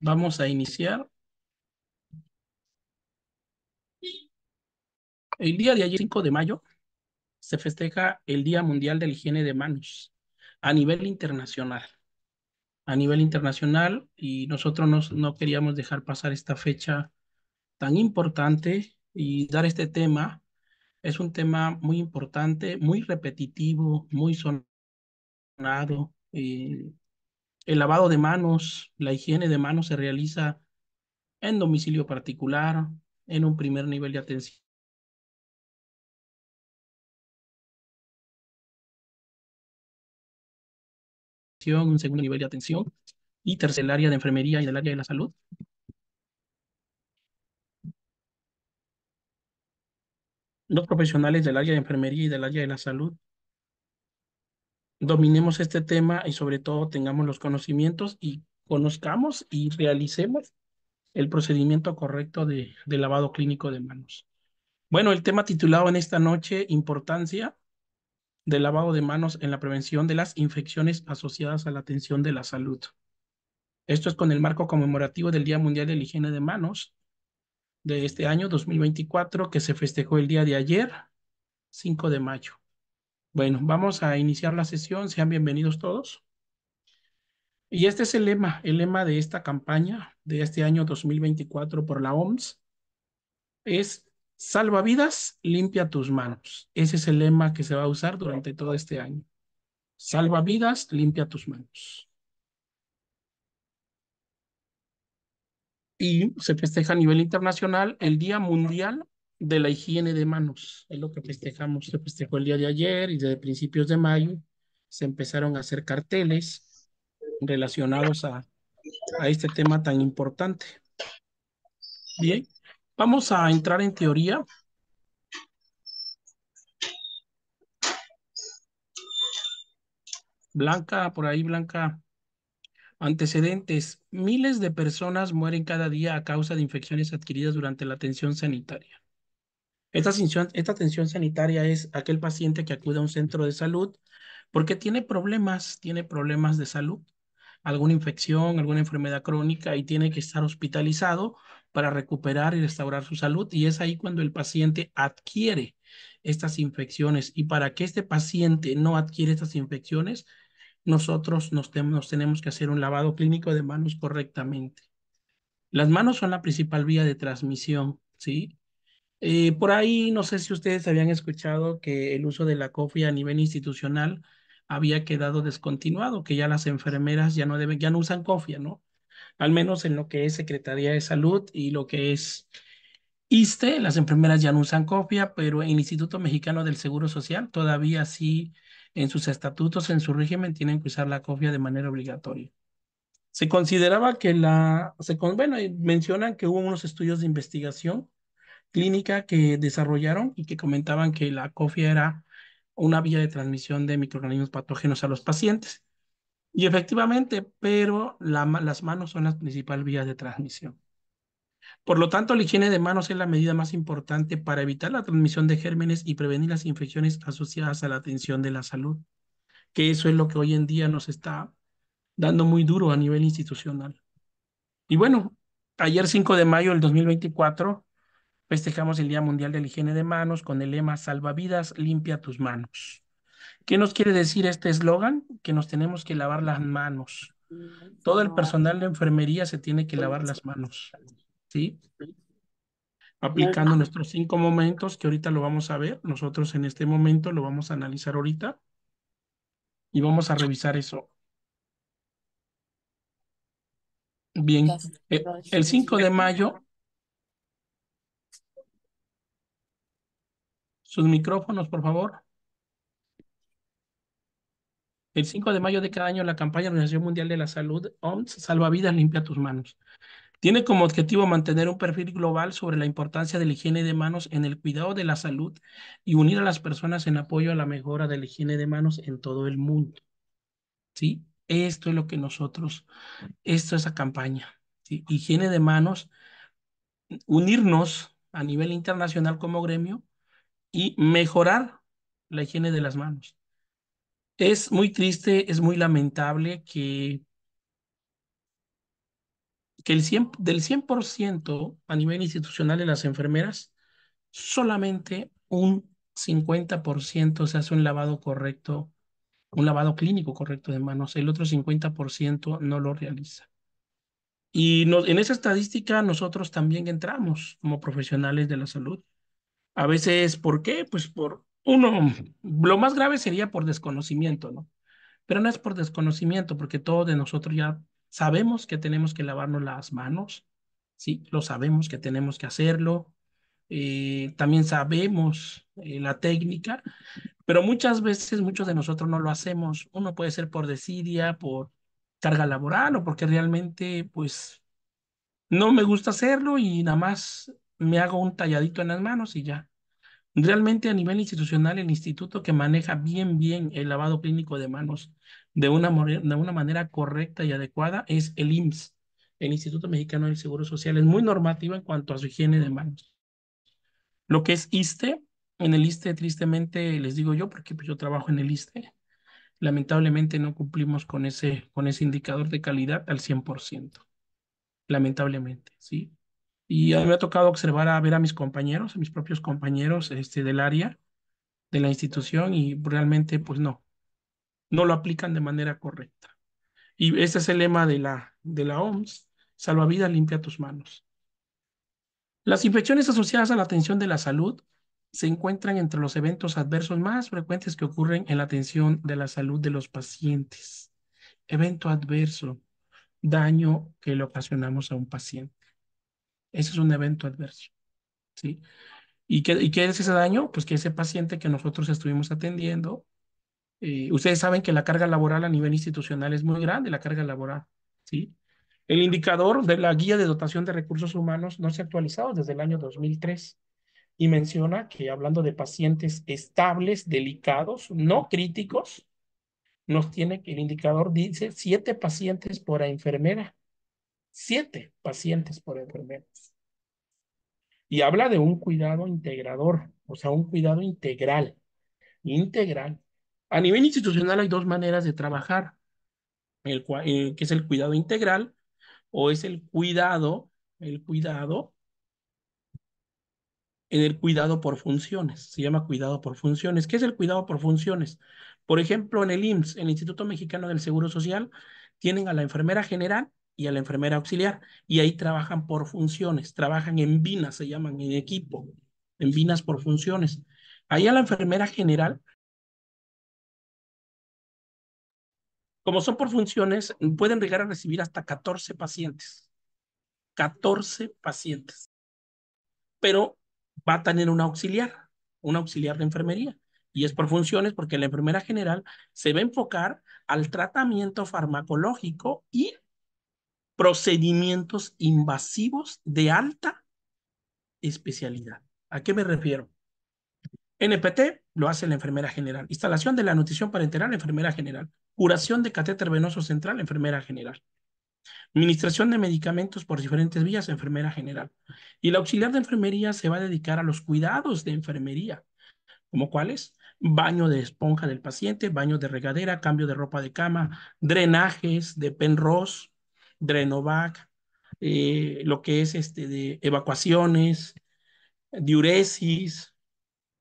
Vamos a iniciar. El día de ayer, 5 de mayo, se festeja el Día Mundial de la Higiene de Manos a nivel internacional. A nivel internacional, y nosotros no queríamos dejar pasar esta fecha tan importante y dar este tema. Es un tema muy importante, muy repetitivo, muy sonado. y eh, el lavado de manos, la higiene de manos se realiza en domicilio particular, en un primer nivel de atención. un segundo nivel de atención y tercer área de enfermería y del área de la salud. Los profesionales del área de enfermería y del área de la salud dominemos este tema y sobre todo tengamos los conocimientos y conozcamos y realicemos el procedimiento correcto de, lavado clínico de manos. Bueno, el tema titulado en esta noche, importancia del lavado de manos en la prevención de las infecciones asociadas a la atención de la salud. Esto es con el marco conmemorativo del Día Mundial de la Higiene de Manos de este año 2024 que se festejó el día de ayer, 5 de mayo. Bueno, vamos a iniciar la sesión. Sean bienvenidos todos. Y este es el lema, el lema de esta campaña de este año 2024 por la OMS. Es salva vidas, limpia tus manos. Ese es el lema que se va a usar durante todo este año. Salva vidas, limpia tus manos. Y se festeja a nivel internacional el Día Mundial de la higiene de manos. Es lo que este, festejamos, se festejó el día de ayer y desde principios de mayo se empezaron a hacer carteles relacionados a, a este tema tan importante. Bien, vamos a entrar en teoría. Blanca, por ahí Blanca. Antecedentes. Miles de personas mueren cada día a causa de infecciones adquiridas durante la atención sanitaria. Esta atención, sanitaria es aquel paciente que acude a un centro de salud porque tiene problemas, tiene problemas de salud, alguna infección, alguna enfermedad crónica y tiene que estar hospitalizado para recuperar y restaurar su salud. Y es ahí cuando el paciente adquiere estas infecciones. Y para que este paciente no adquiere estas infecciones, nosotros nos tenemos que hacer un lavado clínico de manos correctamente. Las manos son la principal vía de transmisión, ¿sí? Eh, por ahí, no sé si ustedes habían escuchado que el uso de la COFIA a nivel institucional había quedado descontinuado, que ya las enfermeras ya no deben, ya no usan COFIA, ¿no? Al menos en lo que es Secretaría de Salud y lo que es ISTE, las enfermeras ya no usan COFIA, pero el Instituto Mexicano del Seguro Social todavía sí, en sus estatutos, en su régimen, tienen que usar la COFIA de manera obligatoria. Se consideraba que la, se, bueno, mencionan que hubo unos estudios de investigación clínica que desarrollaron y que comentaban que la COFIA era una vía de transmisión de microorganismos patógenos a los pacientes. Y efectivamente, pero las manos son las principales vías de transmisión. Por lo tanto, la higiene de manos es la medida más importante para evitar la transmisión de gérmenes y prevenir las infecciones asociadas a la atención de la salud, que eso es lo que hoy en día nos está dando muy duro a nivel institucional. Y bueno, ayer 5 de mayo del 2024 Festejamos el Día Mundial de la Higiene de Manos con el lema Salvavidas, limpia tus manos. ¿Qué nos quiere decir este eslogan? Que nos tenemos que lavar las manos. Todo el personal de enfermería se tiene que lavar las manos. ¿Sí? Aplicando nuestros cinco momentos, que ahorita lo vamos a ver. Nosotros en este momento lo vamos a analizar ahorita. Y vamos a revisar eso. Bien, eh, el 5 de mayo Sus micrófonos, por favor. El 5 de mayo de cada año, la campaña de la Organización Mundial de la Salud, OMS, Salva Vidas, Limpia tus Manos, tiene como objetivo mantener un perfil global sobre la importancia de la higiene de manos en el cuidado de la salud y unir a las personas en apoyo a la mejora de la higiene de manos en todo el mundo. ¿Sí? Esto es lo que nosotros, esto es la campaña. Higiene de manos, unirnos a nivel internacional como gremio y mejorar la higiene de las manos. Es muy triste, es muy lamentable que, que el del 100% a nivel institucional de las enfermeras, solamente un 50% se hace un lavado correcto, un lavado clínico correcto de manos, el otro 50% no lo realiza. Y en esa estadística nosotros también entramos como profesionales de la salud. A veces, ¿por qué? Pues por uno, lo más grave sería por desconocimiento, ¿no? Pero no es por desconocimiento, porque todos de nosotros ya sabemos que tenemos que lavarnos las manos, ¿sí? Lo sabemos que tenemos que hacerlo. Eh, también sabemos eh, la técnica, pero muchas veces muchos de nosotros no lo hacemos. Uno puede ser por desidia, por carga laboral o porque realmente, pues, no me gusta hacerlo y nada más me hago un talladito en las manos y ya. Realmente a nivel institucional, el instituto que maneja bien, bien el lavado clínico de manos de una, de una manera correcta y adecuada es el IMSS, el Instituto Mexicano del Seguro Social. Es muy normativa en cuanto a su higiene de manos. Lo que es ISTE, en el ISTE tristemente les digo yo, porque pues, yo trabajo en el ISTE, lamentablemente no cumplimos con ese, con ese indicador de calidad al 100%. Lamentablemente, ¿sí? Y a mí me ha tocado observar, a ver a mis compañeros, a mis propios compañeros este, del área, de la institución, y realmente, pues no, no lo aplican de manera correcta. Y ese es el lema de la, de la OMS, vida limpia tus manos. Las infecciones asociadas a la atención de la salud se encuentran entre los eventos adversos más frecuentes que ocurren en la atención de la salud de los pacientes. Evento adverso, daño que le ocasionamos a un paciente. Ese es un evento adverso. ¿sí? ¿Y qué, ¿Y qué es ese daño? Pues que ese paciente que nosotros estuvimos atendiendo, eh, ustedes saben que la carga laboral a nivel institucional es muy grande, la carga laboral, ¿sí? El indicador de la guía de dotación de recursos humanos no se ha actualizado desde el año 2003 y menciona que hablando de pacientes estables, delicados, no críticos, nos tiene que el indicador dice siete pacientes por enfermera siete pacientes por enfermeras Y habla de un cuidado integrador, o sea, un cuidado integral, integral. A nivel institucional hay dos maneras de trabajar, el, eh, que es el cuidado integral o es el cuidado, el cuidado, en el cuidado por funciones, se llama cuidado por funciones. ¿Qué es el cuidado por funciones? Por ejemplo, en el IMSS, el Instituto Mexicano del Seguro Social, tienen a la enfermera general y a la enfermera auxiliar. Y ahí trabajan por funciones, trabajan en vinas, se llaman en equipo, en vinas por funciones. Ahí a la enfermera general, como son por funciones, pueden llegar a recibir hasta 14 pacientes. 14 pacientes. Pero va a tener un auxiliar, un auxiliar de enfermería. Y es por funciones porque la enfermera general se va a enfocar al tratamiento farmacológico y procedimientos invasivos de alta especialidad. ¿A qué me refiero? NPT lo hace la enfermera general. Instalación de la nutrición parenteral, enfermera general. Curación de catéter venoso central, enfermera general. Administración de medicamentos por diferentes vías, enfermera general. Y el auxiliar de enfermería se va a dedicar a los cuidados de enfermería, como cuáles? Baño de esponja del paciente, baño de regadera, cambio de ropa de cama, drenajes de penrose, Drenovac, eh, lo que es este de evacuaciones, diuresis,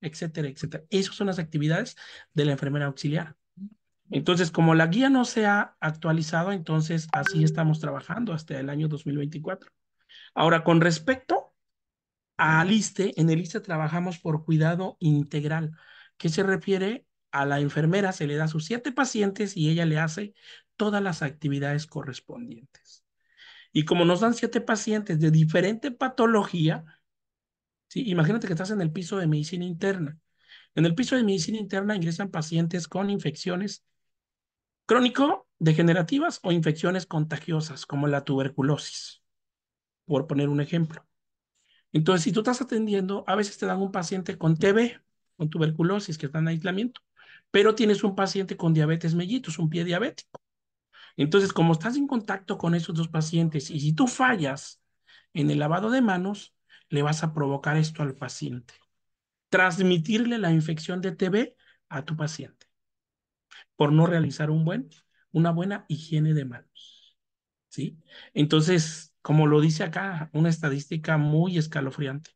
etcétera, etcétera. Esas son las actividades de la enfermera auxiliar. Entonces, como la guía no se ha actualizado, entonces así estamos trabajando hasta el año 2024. Ahora, con respecto al ISTE, en el ISTE trabajamos por cuidado integral, que se refiere a la enfermera se le da sus siete pacientes y ella le hace todas las actividades correspondientes. Y como nos dan siete pacientes de diferente patología, imagínate que estás en el piso de medicina interna. En el piso de medicina interna ingresan pacientes con infecciones crónico-degenerativas o infecciones contagiosas, como la tuberculosis, por poner un ejemplo. Entonces, si tú estás atendiendo, a veces te dan un paciente con TB, con tuberculosis, que está en aislamiento pero tienes un paciente con diabetes mellitus, un pie diabético. Entonces, como estás en contacto con esos dos pacientes y si tú fallas en el lavado de manos, le vas a provocar esto al paciente. Transmitirle la infección de TB a tu paciente por no realizar una buena higiene de manos. ¿Sí? Entonces, como lo dice acá, una estadística muy escalofriante.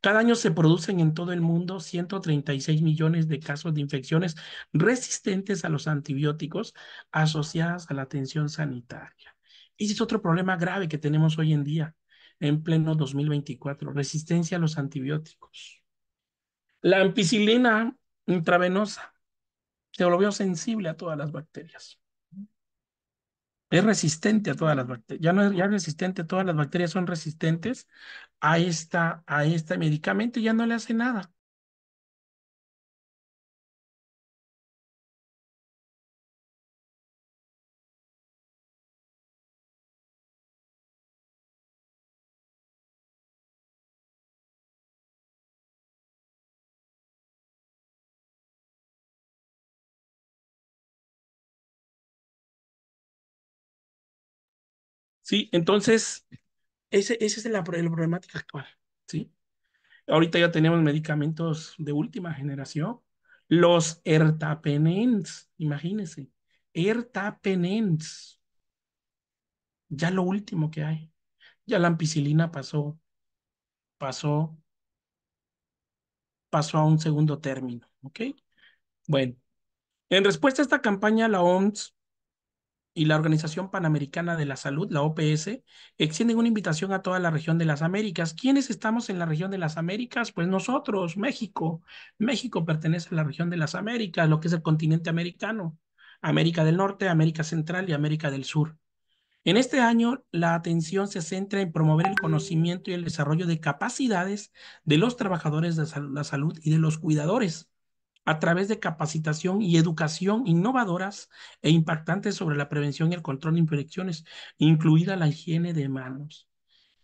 Cada año se producen en todo el mundo 136 millones de casos de infecciones resistentes a los antibióticos asociadas a la atención sanitaria. Ese es otro problema grave que tenemos hoy en día, en pleno 2024, resistencia a los antibióticos. La ampicilina intravenosa se volvió sensible a todas las bacterias es resistente a todas las bacterias, ya no resistente, todas las bacterias son resistentes a, esta, a este medicamento y ya no le hace nada. Sí, entonces, esa ese es la, la problemática actual, ¿sí? Ahorita ya tenemos medicamentos de última generación, los ertapenens, imagínense, ertapenens. Ya lo último que hay. Ya la ampicilina pasó, pasó, pasó a un segundo término, ¿ok? Bueno, en respuesta a esta campaña, la OMS y la Organización Panamericana de la Salud, la OPS, extienden una invitación a toda la región de las Américas. ¿Quiénes estamos en la región de las Américas? Pues nosotros, México. México pertenece a la región de las Américas, lo que es el continente americano, América del Norte, América Central y América del Sur. En este año, la atención se centra en promover el conocimiento y el desarrollo de capacidades de los trabajadores de la salud y de los cuidadores a través de capacitación y educación innovadoras e impactantes sobre la prevención y el control de infecciones, incluida la higiene de manos.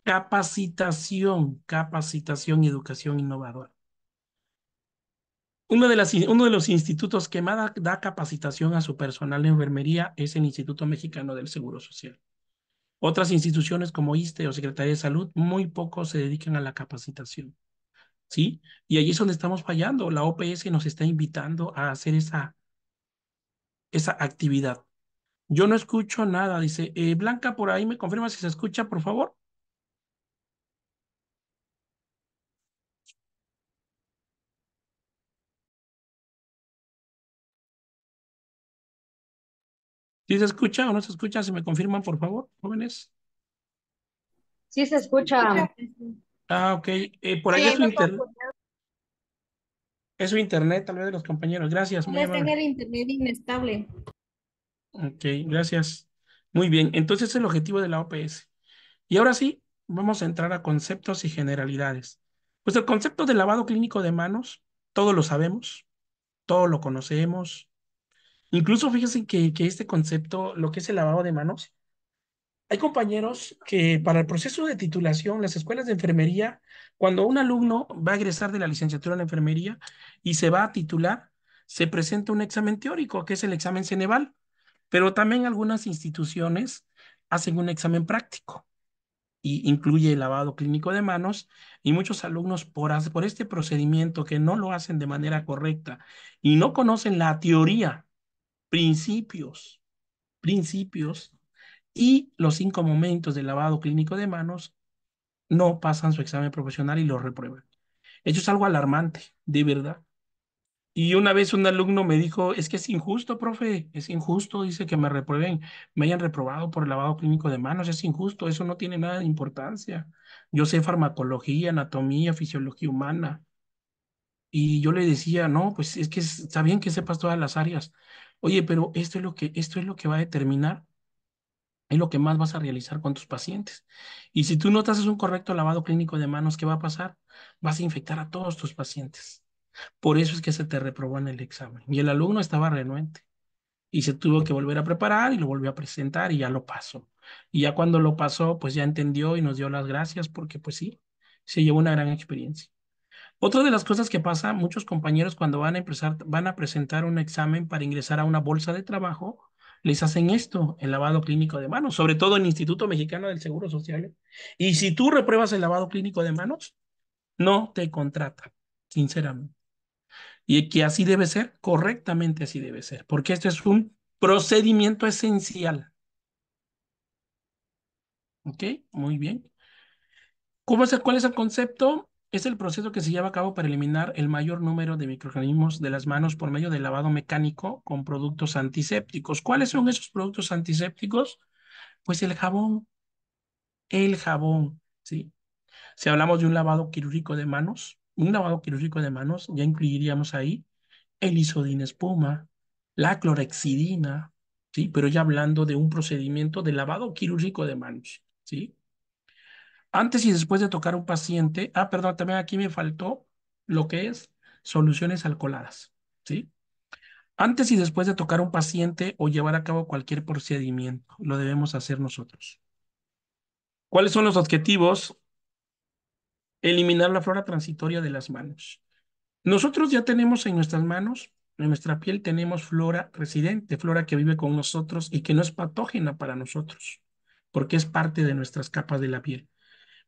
Capacitación, capacitación y educación innovadora. Uno de, los institutos que más da, capacitación a su personal de enfermería es el Instituto Mexicano del Seguro Social. Otras instituciones como ISTE o Secretaría de Salud muy pocos se dedican a la capacitación. ¿sí? Y ahí es donde estamos fallando. La OPS nos está invitando a hacer esa, esa actividad. Yo no escucho nada, dice. Eh, Blanca, por ahí me confirma si se escucha, por favor. Si se escucha o no se escucha? Si me confirman, por favor, jóvenes. Sí se escucha. Ah, ok. Eh, por ahí es su internet. Es su internet, tal vez de los compañeros. Gracias. Muy tener internet inestable. Ok, gracias. Muy bien. Entonces es el objetivo de la OPS. Y ahora sí, vamos a entrar a conceptos y generalidades. Pues el concepto de lavado clínico de manos, todos lo sabemos, todos lo conocemos. Incluso fíjense que, que este concepto, lo que es el lavado de manos, hay compañeros que para el proceso de titulación, las escuelas de enfermería, cuando un alumno va a egresar de la licenciatura en enfermería y se va a titular, se presenta un examen teórico, que es el examen Ceneval, pero también algunas instituciones hacen un examen práctico y incluye el lavado clínico de manos y muchos alumnos por este procedimiento que no lo hacen de manera correcta y no conocen la teoría, principios, principios y los cinco momentos de lavado clínico de manos no pasan su examen profesional y lo reprueban. Eso es algo alarmante, de verdad. Y una vez un alumno me dijo, es que es injusto, profe, es injusto, dice que me reprueben, me hayan reprobado por lavado clínico de manos, es injusto, eso no tiene nada de importancia. Yo sé farmacología, anatomía, fisiología humana. Y yo le decía, no, pues es que está bien que sepas todas las áreas. Oye, pero esto es lo que, esto es lo que va a determinar es lo que más vas a realizar con tus pacientes. Y si tú no te haces un correcto lavado clínico de manos, ¿qué va a pasar? Vas a infectar a todos tus pacientes. Por eso es que se te reprobó en el examen. Y el alumno estaba renuente. Y se tuvo que volver a preparar y lo volvió a presentar y ya lo pasó. Y ya cuando lo pasó, pues ya entendió y nos dio las gracias porque pues sí, se llevó una gran experiencia. Otra de las cosas que pasa, muchos compañeros cuando van a, empezar, van a presentar un examen para ingresar a una bolsa de trabajo, les hacen esto, el lavado clínico de manos, sobre todo en el Instituto Mexicano del Seguro Social. ¿eh? Y si tú repruebas el lavado clínico de manos, no te contrata, sinceramente. Y que así debe ser, correctamente así debe ser, porque este es un procedimiento esencial. ¿Ok? Muy bien. ¿Cómo es, ¿Cuál es el concepto? Es el proceso que se lleva a cabo para eliminar el mayor número de microorganismos de las manos por medio del lavado mecánico con productos antisépticos. ¿Cuáles son esos productos antisépticos? Pues el jabón. El jabón, ¿sí? Si hablamos de un lavado quirúrgico de manos, un lavado quirúrgico de manos, ya incluiríamos ahí el isodina espuma, la clorexidina, ¿sí? Pero ya hablando de un procedimiento de lavado quirúrgico de manos, ¿sí? antes y después de tocar un paciente. Ah, perdón, también aquí me faltó lo que es soluciones alcoholadas, ¿sí? Antes y después de tocar un paciente o llevar a cabo cualquier procedimiento, lo debemos hacer nosotros. ¿Cuáles son los objetivos? Eliminar la flora transitoria de las manos. Nosotros ya tenemos en nuestras manos, en nuestra piel tenemos flora residente, flora que vive con nosotros y que no es patógena para nosotros, porque es parte de nuestras capas de la piel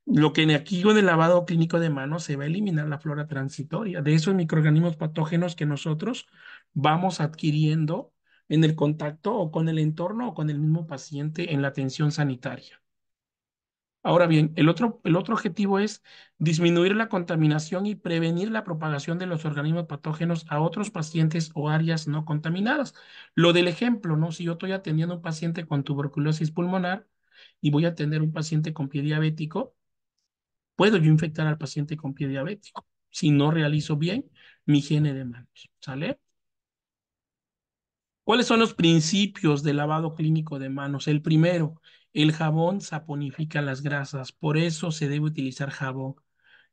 lo que en aquí con el lavado clínico de manos se va a eliminar la flora transitoria de esos microorganismos patógenos que nosotros vamos adquiriendo en el contacto o con el entorno o con el mismo paciente en la atención sanitaria. Ahora bien, el otro, el otro objetivo es disminuir la contaminación y prevenir la propagación de los organismos patógenos a otros pacientes o áreas no contaminadas. Lo del ejemplo, ¿no? Si yo estoy atendiendo a un paciente con tuberculosis pulmonar y voy a atender un paciente con pie diabético, puedo yo infectar al paciente con pie diabético si no realizo bien mi higiene de manos. ¿Sale? ¿Cuáles son los principios del lavado clínico de manos? El primero, el jabón saponifica las grasas, por eso se debe utilizar jabón.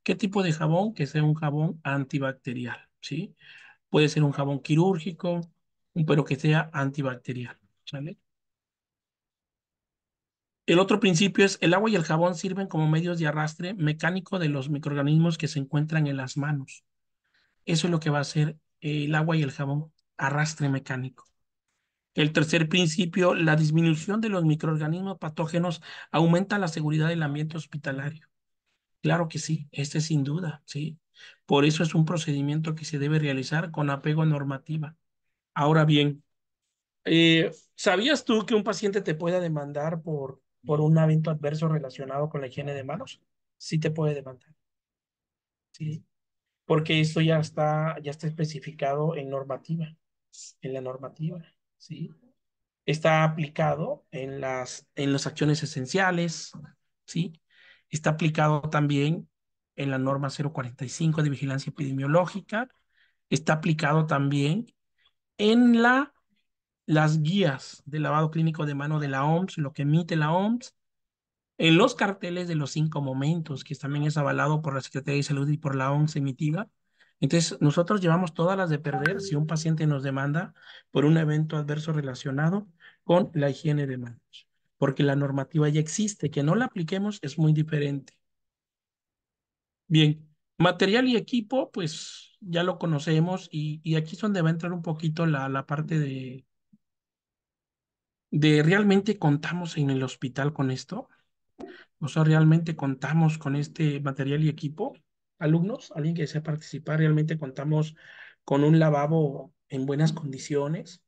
¿Qué tipo de jabón? Que sea un jabón antibacterial, ¿sí? Puede ser un jabón quirúrgico, pero que sea antibacterial, ¿sale? El otro principio es el agua y el jabón sirven como medios de arrastre mecánico de los microorganismos que se encuentran en las manos. Eso es lo que va a hacer eh, el agua y el jabón, arrastre mecánico. El tercer principio, la disminución de los microorganismos patógenos aumenta la seguridad del ambiente hospitalario. Claro que sí, este sin duda, sí. Por eso es un procedimiento que se debe realizar con apego a normativa. Ahora bien, eh, ¿sabías tú que un paciente te pueda demandar por por un evento adverso relacionado con la higiene de manos, sí te puede demandar. Sí. Porque esto ya está, ya está especificado en normativa, en la normativa, sí. Está aplicado en las, en las acciones esenciales, sí. Está aplicado también en la norma 045 de vigilancia epidemiológica. Está aplicado también en la las guías de lavado clínico de mano de la OMS, lo que emite la OMS, en los carteles de los cinco momentos, que también es avalado por la Secretaría de Salud y por la OMS emitida. Entonces, nosotros llevamos todas las de perder si un paciente nos demanda por un evento adverso relacionado con la higiene de manos, porque la normativa ya existe, que no la apliquemos es muy diferente. Bien, material y equipo, pues ya lo conocemos y, aquí es donde va a entrar un poquito la, la parte de, de realmente contamos en el hospital con esto. O sea, realmente contamos con este material y equipo. Alumnos, alguien que desea participar, realmente contamos con un lavabo en buenas condiciones.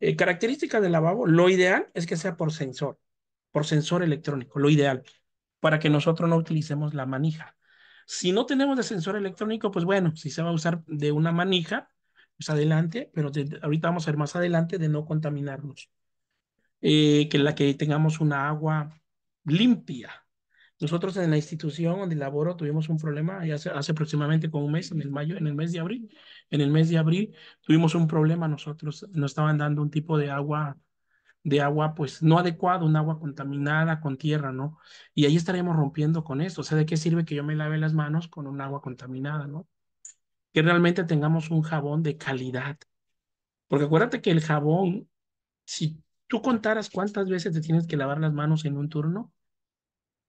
Eh, características del lavabo, lo ideal es que sea por sensor, por sensor electrónico, lo ideal, para que nosotros no utilicemos la manija. Si no tenemos de sensor electrónico, pues bueno, si se va a usar de una manija, pues adelante, pero ahorita vamos a ver más adelante de no contaminarnos. Eh, que la que tengamos una agua limpia. Nosotros en la institución donde laboro tuvimos un problema hace, hace, aproximadamente con un mes, en el mayo, en el mes de abril, en el mes de abril tuvimos un problema nosotros, nos estaban dando un tipo de agua, de agua pues no adecuada, un agua contaminada con tierra, ¿no? Y ahí estaríamos rompiendo con esto, o sea, ¿de qué sirve que yo me lave las manos con un agua contaminada, ¿no? Que realmente tengamos un jabón de calidad. Porque acuérdate que el jabón, si tú contarás cuántas veces te tienes que lavar las manos en un turno,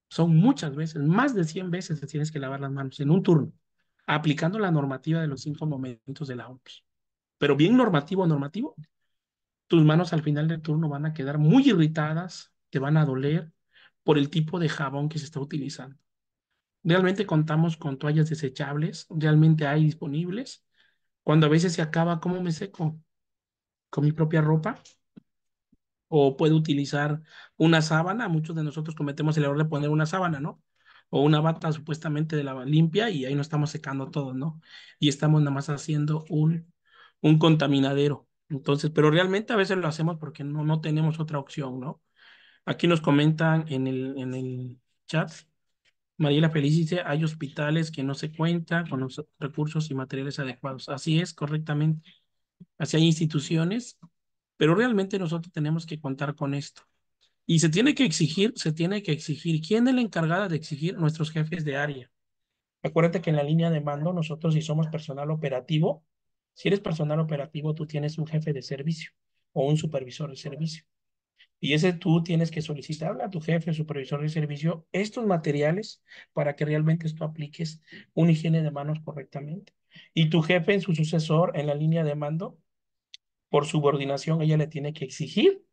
son muchas veces, más de 100 veces te tienes que lavar las manos en un turno, aplicando la normativa de los cinco momentos de la OMS. Pero bien normativo, normativo, tus manos al final del turno van a quedar muy irritadas, te van a doler por el tipo de jabón que se está utilizando. Realmente contamos con toallas desechables, realmente hay disponibles. Cuando a veces se acaba, ¿cómo me seco? Con mi propia ropa, o puede utilizar una sábana. Muchos de nosotros cometemos el error de poner una sábana, ¿no? O una bata supuestamente de la limpia y ahí no estamos secando todo, ¿no? Y estamos nada más haciendo un, un contaminadero. Entonces, pero realmente a veces lo hacemos porque no, no tenemos otra opción, ¿no? Aquí nos comentan en el, en el chat, Mariela Feliz dice, hay hospitales que no se cuentan con los recursos y materiales adecuados. Así es, correctamente. Así hay instituciones pero realmente nosotros tenemos que contar con esto. Y se tiene que exigir, se tiene que exigir. ¿Quién es la encargada de exigir? Nuestros jefes de área. Acuérdate que en la línea de mando, nosotros si somos personal operativo, si eres personal operativo, tú tienes un jefe de servicio o un supervisor de servicio. Y ese tú tienes que solicitarle a tu jefe, supervisor de servicio, estos materiales para que realmente tú apliques una higiene de manos correctamente. Y tu jefe, en su sucesor, en la línea de mando, por subordinación ella le tiene que exigir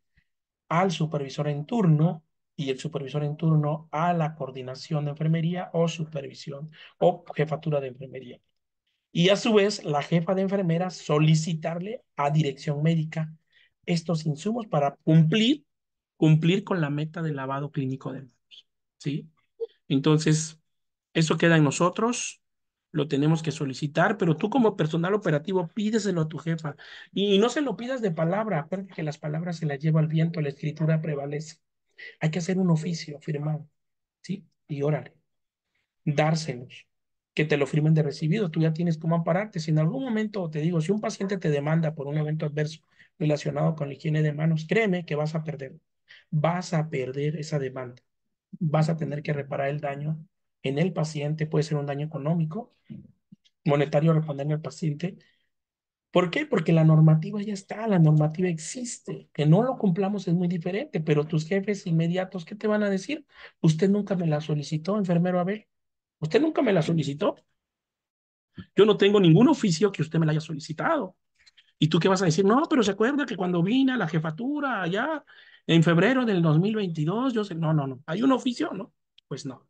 al supervisor en turno y el supervisor en turno a la coordinación de enfermería o supervisión o jefatura de enfermería. Y a su vez, la jefa de enfermera solicitarle a dirección médica estos insumos para cumplir, cumplir con la meta de lavado clínico de manos. ¿Sí? Entonces, eso queda en nosotros lo tenemos que solicitar, pero tú como personal operativo pídeselo a tu jefa y no se lo pidas de palabra, porque que las palabras se las lleva el viento, la escritura prevalece. Hay que hacer un oficio firmado, ¿sí? Y órale, dárselos, que te lo firmen de recibido, tú ya tienes cómo ampararte. Si en algún momento, te digo, si un paciente te demanda por un evento adverso relacionado con la higiene de manos, créeme que vas a perder, vas a perder esa demanda, vas a tener que reparar el daño en el paciente, puede ser un daño económico, monetario responder al paciente. ¿Por qué? Porque la normativa ya está, la normativa existe. Que no lo cumplamos es muy diferente, pero tus jefes inmediatos, ¿qué te van a decir? Usted nunca me la solicitó, enfermero Abel. Usted nunca me la solicitó. Yo no tengo ningún oficio que usted me la haya solicitado. ¿Y tú qué vas a decir? No, pero se acuerda que cuando vine a la jefatura allá en febrero del 2022, yo sé, no, no, no, hay un oficio, ¿no? Pues no.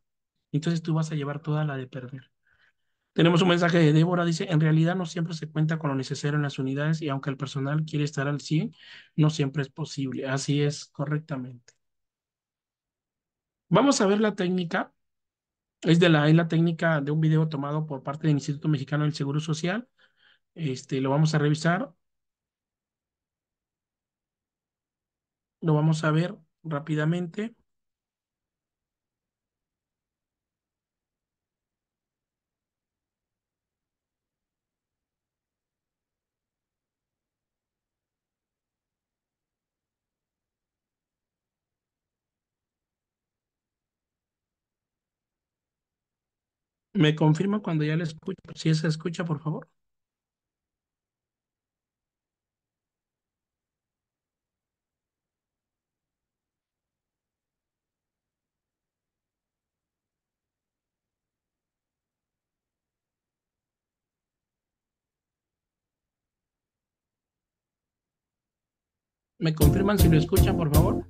Entonces tú vas a llevar toda la de perder. Tenemos un mensaje de Débora, dice, en realidad no siempre se cuenta con lo necesario en las unidades y aunque el personal quiere estar al 100, no siempre es posible. Así es, correctamente. Vamos a ver la técnica. Es, de la, la técnica de un video tomado por parte del Instituto Mexicano del Seguro Social. Este, lo vamos a revisar. Lo vamos a ver rápidamente. Me confirma cuando ya le escucho. Si se escucha, por favor. ¿Me confirman si lo escuchan, por favor?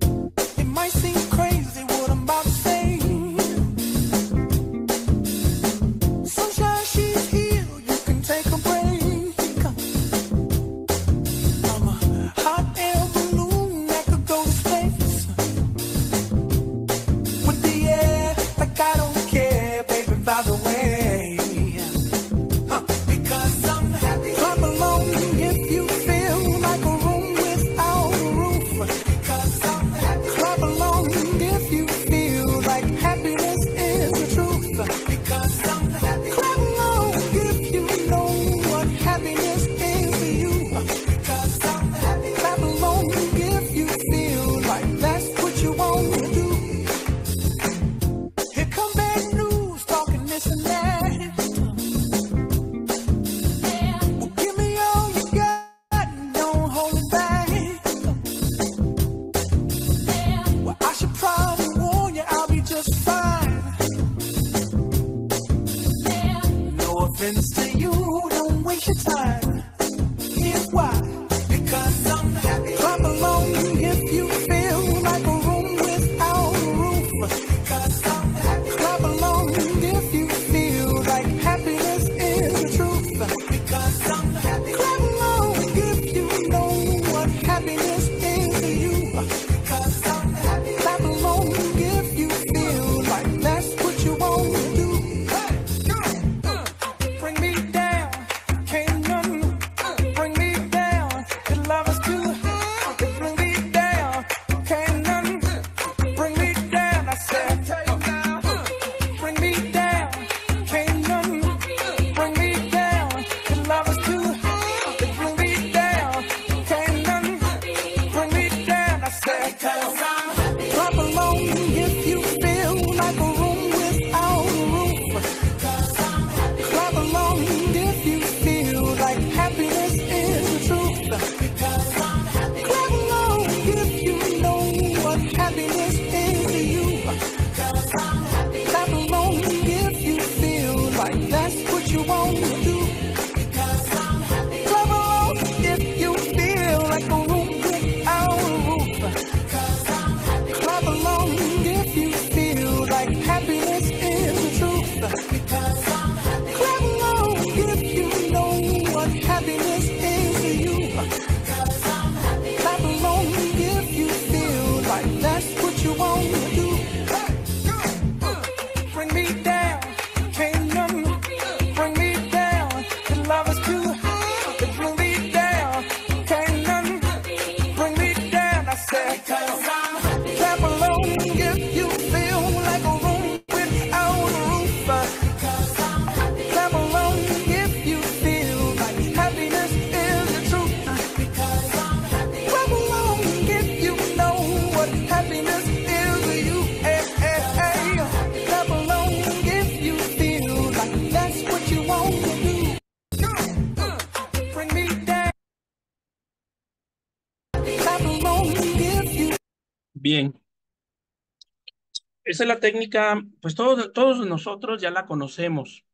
es la técnica, pues todos, todos nosotros ya la conocemos,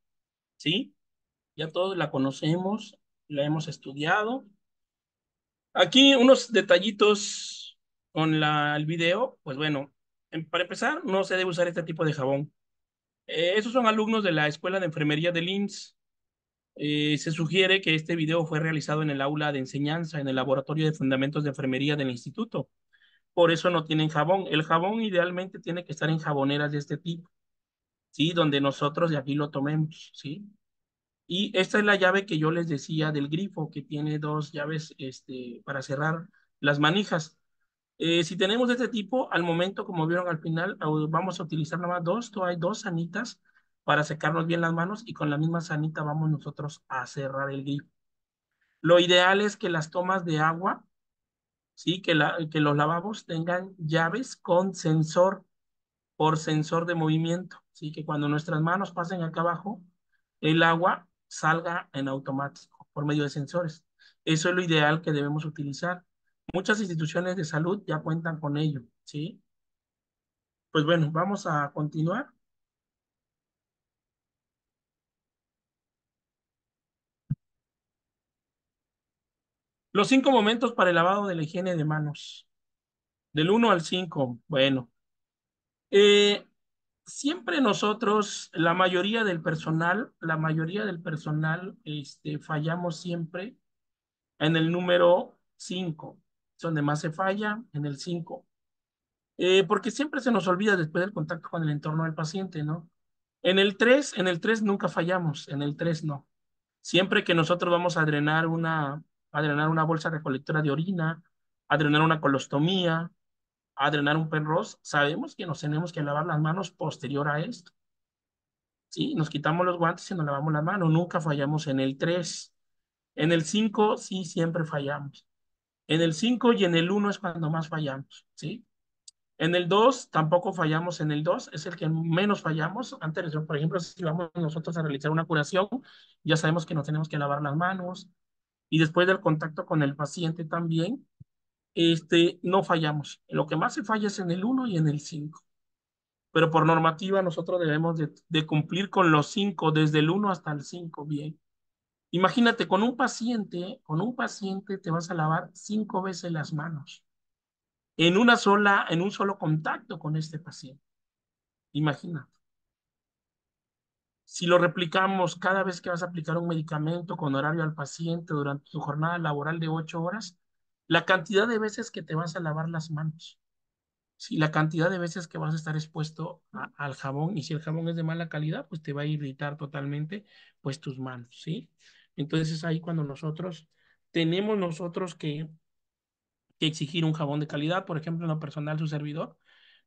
¿sí? Ya todos la conocemos, la hemos estudiado. Aquí unos detallitos con el video, pues bueno, em, para empezar, no se debe usar este tipo de jabón. Eh, esos son alumnos de la Escuela de Enfermería de linz eh, se sugiere que este video fue realizado en el aula de enseñanza, en el Laboratorio de Fundamentos de Enfermería del Instituto por eso no tienen jabón. El jabón idealmente tiene que estar en jaboneras de este tipo, ¿sí? Donde nosotros de aquí lo tomemos, ¿sí? Y esta es la llave que yo les decía del grifo, que tiene dos llaves este, para cerrar las manijas. Eh, si tenemos este tipo, al momento, como vieron al final, vamos a utilizar nada más dos, hay dos sanitas para secarnos bien las manos y con la misma sanita vamos nosotros a cerrar el grifo. Lo ideal es que las tomas de agua ¿sí? Que, la, que los lavabos tengan llaves con sensor por sensor de movimiento, ¿sí? Que cuando nuestras manos pasen acá abajo, el agua salga en automático por medio de sensores. Eso es lo ideal que debemos utilizar. Muchas instituciones de salud ya cuentan con ello, ¿sí? Pues bueno, vamos a continuar. Los cinco momentos para el lavado de la higiene de manos. Del uno al cinco, Bueno. Eh, siempre nosotros, la mayoría del personal, la mayoría del personal, este, fallamos siempre en el número cinco. Es donde más se falla, en el cinco. Eh, porque siempre se nos olvida después del contacto con el entorno del paciente, ¿no? En el tres, en el tres nunca fallamos, en el tres no. Siempre que nosotros vamos a drenar una, a drenar una bolsa recolectora de orina, a drenar una colostomía, a drenar un perros, sabemos que nos tenemos que lavar las manos posterior a esto. ¿Sí? Nos quitamos los guantes y nos lavamos las manos. Nunca fallamos en el 3. En el 5 sí siempre fallamos. En el 5 y en el 1 es cuando más fallamos. ¿Sí? En el 2 tampoco fallamos en el 2, es el que menos fallamos. Antes, por ejemplo, si vamos nosotros a realizar una curación, ya sabemos que nos tenemos que lavar las manos, y después del contacto con el paciente también, este, no fallamos. Lo que más se falla es en el 1 y en el 5. Pero por normativa nosotros debemos de, cumplir con los 5, desde el 1 hasta el 5, bien. Imagínate, con un paciente, con un paciente te vas a lavar cinco veces las manos. En una sola, en un solo contacto con este paciente. Imagínate. Si lo replicamos cada vez que vas a aplicar un medicamento con horario al paciente durante tu jornada laboral de ocho horas, la cantidad de veces que te vas a lavar las manos, si la cantidad de veces que vas a estar expuesto al jabón y si el jabón es de mala calidad, pues te va a irritar totalmente pues tus manos, ¿sí? Entonces es ahí cuando nosotros tenemos nosotros que, que exigir un jabón de calidad, por ejemplo, en lo personal su servidor,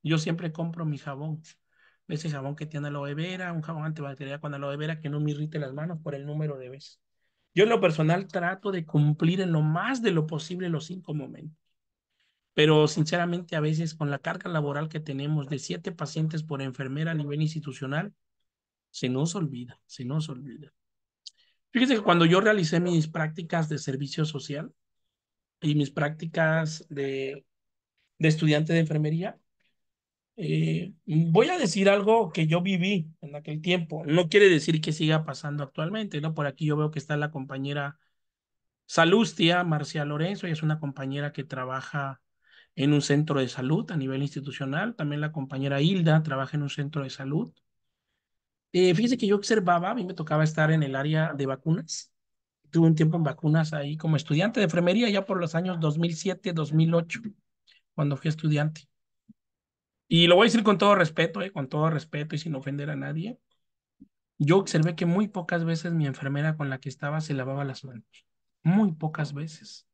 yo siempre compro mi jabón ese jabón que tiene aloe vera, un jabón antibacterial con aloe vera que no me irrite las manos por el número de veces. Yo en lo personal trato de cumplir en lo más de lo posible los cinco momentos. Pero sinceramente a veces con la carga laboral que tenemos de siete pacientes por enfermera a nivel institucional, se nos olvida, se nos olvida. fíjese que cuando yo realicé mis prácticas de servicio social y mis prácticas de, de estudiante de enfermería, eh, voy a decir algo que yo viví en aquel tiempo. No quiere decir que siga pasando actualmente, ¿no? Por aquí yo veo que está la compañera Salustia, Marcia Lorenzo, y es una compañera que trabaja en un centro de salud a nivel institucional. También la compañera Hilda trabaja en un centro de salud. Eh, fíjese que yo observaba, a mí me tocaba estar en el área de vacunas. Tuve un tiempo en vacunas ahí como estudiante de enfermería ya por los años 2007, 2008, cuando fui estudiante. Y lo voy a decir con todo respeto, eh, con todo respeto y sin ofender a nadie. Yo observé que muy pocas veces mi enfermera con la que estaba se lavaba las manos. Muy pocas veces.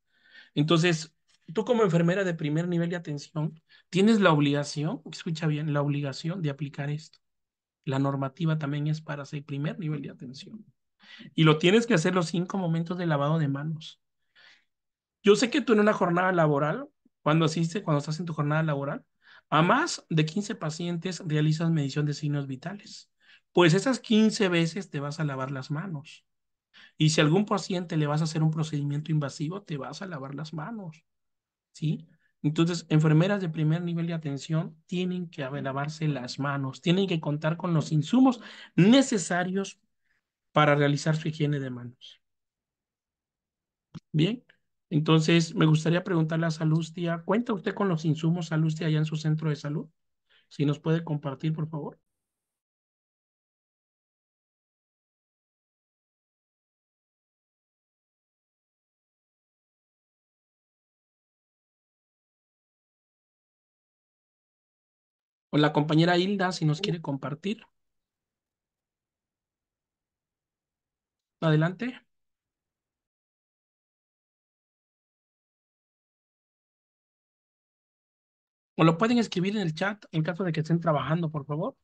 Entonces, tú como enfermera de primer nivel de atención, tienes la obligación, escucha bien, la obligación de aplicar esto. La normativa también es para ser primer nivel de atención. Y lo tienes que hacer los cinco momentos de lavado de manos. Yo sé que tú en una jornada laboral, cuando asiste, cuando estás en tu jornada laboral, a más de 15 pacientes realizas medición de signos vitales. Pues esas 15 veces te vas a lavar las manos. Y si a algún paciente le vas a hacer un procedimiento invasivo, te vas a lavar las manos. ¿Sí? Entonces, enfermeras de primer nivel de atención tienen que lavarse las manos, tienen que contar con los insumos necesarios para realizar su higiene de manos. Bien, entonces, me gustaría preguntarle a Salustia, ¿cuenta usted con los insumos Salustia allá en su centro de salud? Si nos puede compartir, por favor. O la compañera Hilda, si nos quiere compartir. Adelante. O lo pueden escribir en el chat en caso de que estén trabajando, por favor.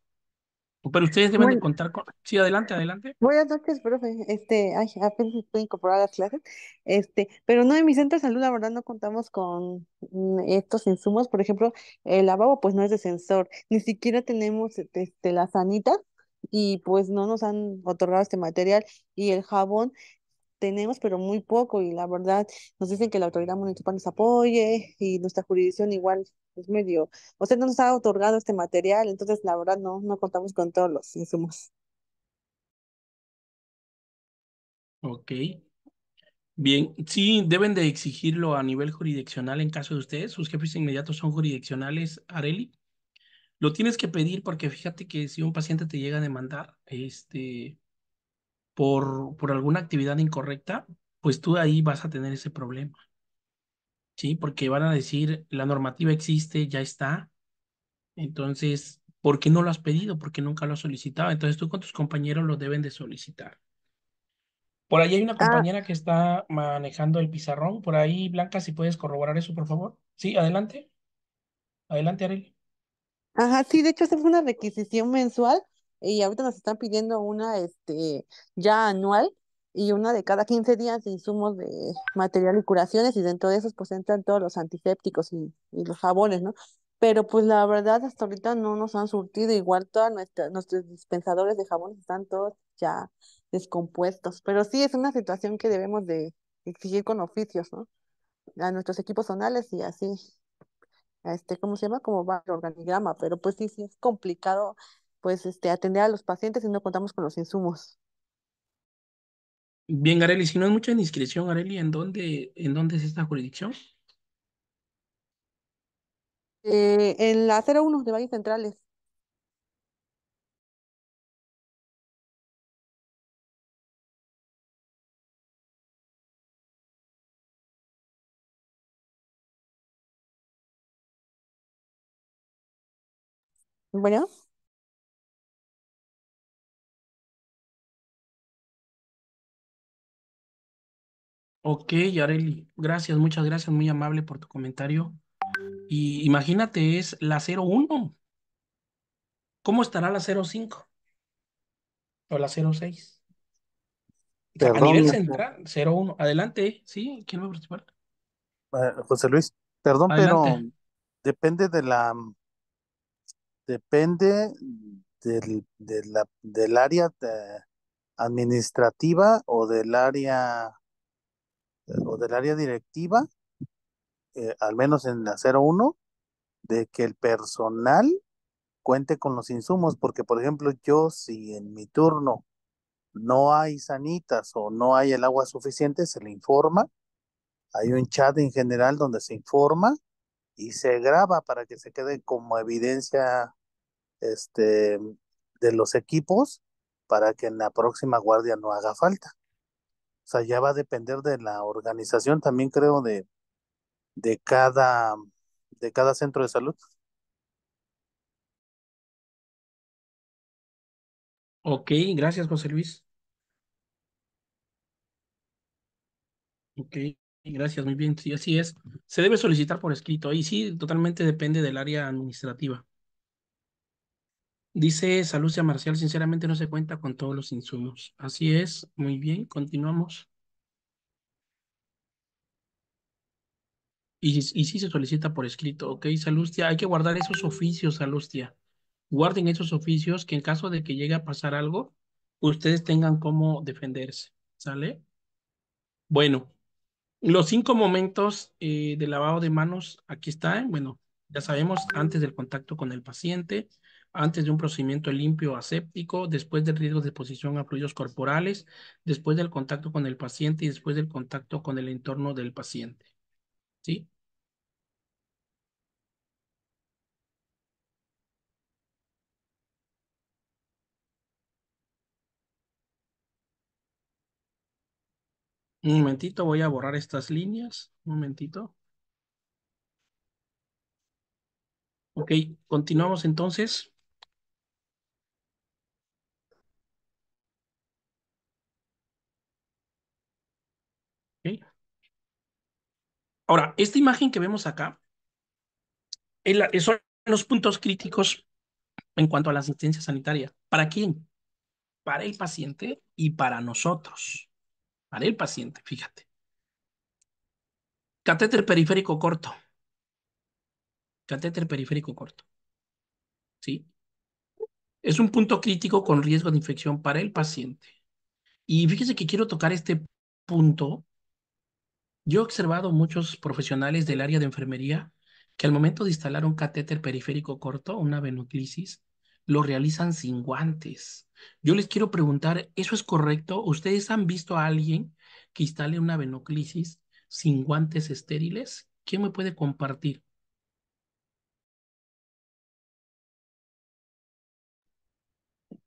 Pero ustedes deben contar con... Sí, adelante, adelante. Buenas noches, profe. Este, ay, apenas estoy incorporada las clases. Este, pero no, en mi centro de salud, la verdad, no contamos con mm, estos insumos. Por ejemplo, el lavabo, pues no es de sensor. Ni siquiera tenemos este, la sanita y pues no nos han otorgado este material. Y el jabón, tenemos, pero muy poco, y la verdad nos dicen que la autoridad municipal nos apoye y nuestra jurisdicción igual es medio, o sea, no nos ha otorgado este material, entonces la verdad no, no contamos con todos los insumos. Ok. Bien, sí, deben de exigirlo a nivel jurisdiccional en caso de ustedes. Sus jefes inmediatos son jurisdiccionales, Areli. Lo tienes que pedir porque fíjate que si un paciente te llega a demandar, este, por, alguna actividad incorrecta, pues tú ahí vas a tener ese problema. ¿Sí? Porque van a decir, la normativa existe, ya está. Entonces, ¿por qué no lo has pedido? ¿Por qué nunca lo has solicitado? Entonces tú con tus compañeros lo deben de solicitar. Por ahí hay una ah. compañera que está manejando el pizarrón. Por ahí, Blanca, si puedes corroborar eso, por favor. Sí, adelante. Adelante, Ariel. Ajá, sí, de hecho, esa fue una requisición mensual y ahorita nos están pidiendo una este, ya anual y una de cada 15 días de insumos de material y curaciones y dentro de esos pues entran todos los antisépticos y, y los jabones, ¿no? Pero pues la verdad hasta ahorita no nos han surtido, igual todos nuestros dispensadores de jabones están todos ya descompuestos, pero sí es una situación que debemos de exigir con oficios, ¿no? A nuestros equipos zonales y así, este, ¿cómo se llama? Como va el organigrama, pero pues sí, sí es complicado pues este, atender a los pacientes si no contamos con los insumos. Bien, Areli, si no hay mucha indiscreción, Areli, ¿en dónde, en dónde es esta jurisdicción? Eh, en la 01 de Valles Centrales. Bueno. Ok, Yareli, gracias, muchas gracias, muy amable por tu comentario. Y imagínate, es la 01. ¿Cómo estará la 05? O la 06. O a nivel central, 01. Adelante, ¿sí? ¿Quién va a participar? Ah, José Luis, perdón, pero depende de la, depende del, área administrativa o del área o del área directiva, eh, al menos en la 01, de que el personal cuente con los insumos, porque por ejemplo yo si en mi turno no hay sanitas o no hay el agua suficiente, se le informa. Hay un chat en general donde se informa y se graba para que se quede como evidencia este, de los equipos para que en la próxima guardia no haga falta. O sea, ya va a depender de la organización también, creo, de, de cada, de cada centro de salud. Ok, gracias, José Luis. Ok, gracias, muy bien. Sí, así es. Se debe solicitar por escrito. Ahí sí, totalmente depende del área administrativa. Dice Salustia Marcial, sinceramente no se cuenta con todos los insumos. Así es, muy bien, continuamos. Y, sí se solicita por escrito, ok, Salustia, hay que guardar esos oficios, Salustia. Guarden esos oficios que en caso de que llegue a pasar algo, ustedes tengan cómo defenderse, ¿sale? Bueno, los cinco momentos eh, de lavado de manos, aquí están, bueno, ya sabemos, antes del contacto con el paciente, antes de un procedimiento limpio aséptico, después del riesgo de exposición a fluidos corporales, después del contacto con el paciente y después del contacto con el entorno del paciente. ¿Sí? Un momentito, voy a borrar estas líneas. Un momentito. Ok, continuamos entonces. Ahora, esta imagen que vemos acá son los puntos críticos en cuanto a la asistencia sanitaria. ¿Para quién? Para el paciente y para nosotros. Para el paciente, fíjate. Catéter periférico corto. Catéter periférico corto. ¿Sí? Es un punto crítico con riesgo de infección para el paciente. Y fíjese que quiero tocar este punto yo he observado muchos profesionales del área de enfermería que al momento de instalar un catéter periférico corto, una venoclisis, lo realizan sin guantes. Yo les quiero preguntar, ¿eso es correcto? ¿Ustedes han visto a alguien que instale una venoclisis sin guantes estériles? ¿Quién me puede compartir?